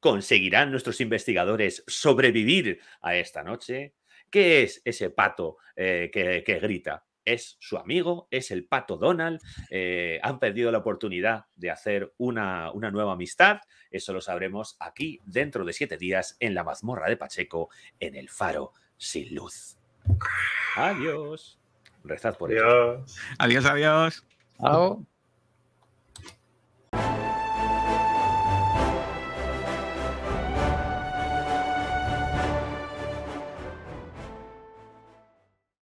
¿Conseguirán nuestros investigadores sobrevivir a esta noche? ¿Qué es ese pato eh, que grita? es su amigo, es el pato Donald, eh, han perdido la oportunidad de hacer una, una nueva amistad, eso lo sabremos aquí dentro de siete días en la mazmorra de Pacheco, en el faro sin luz. Adiós. Rezad por ello. Adiós, adiós. adiós.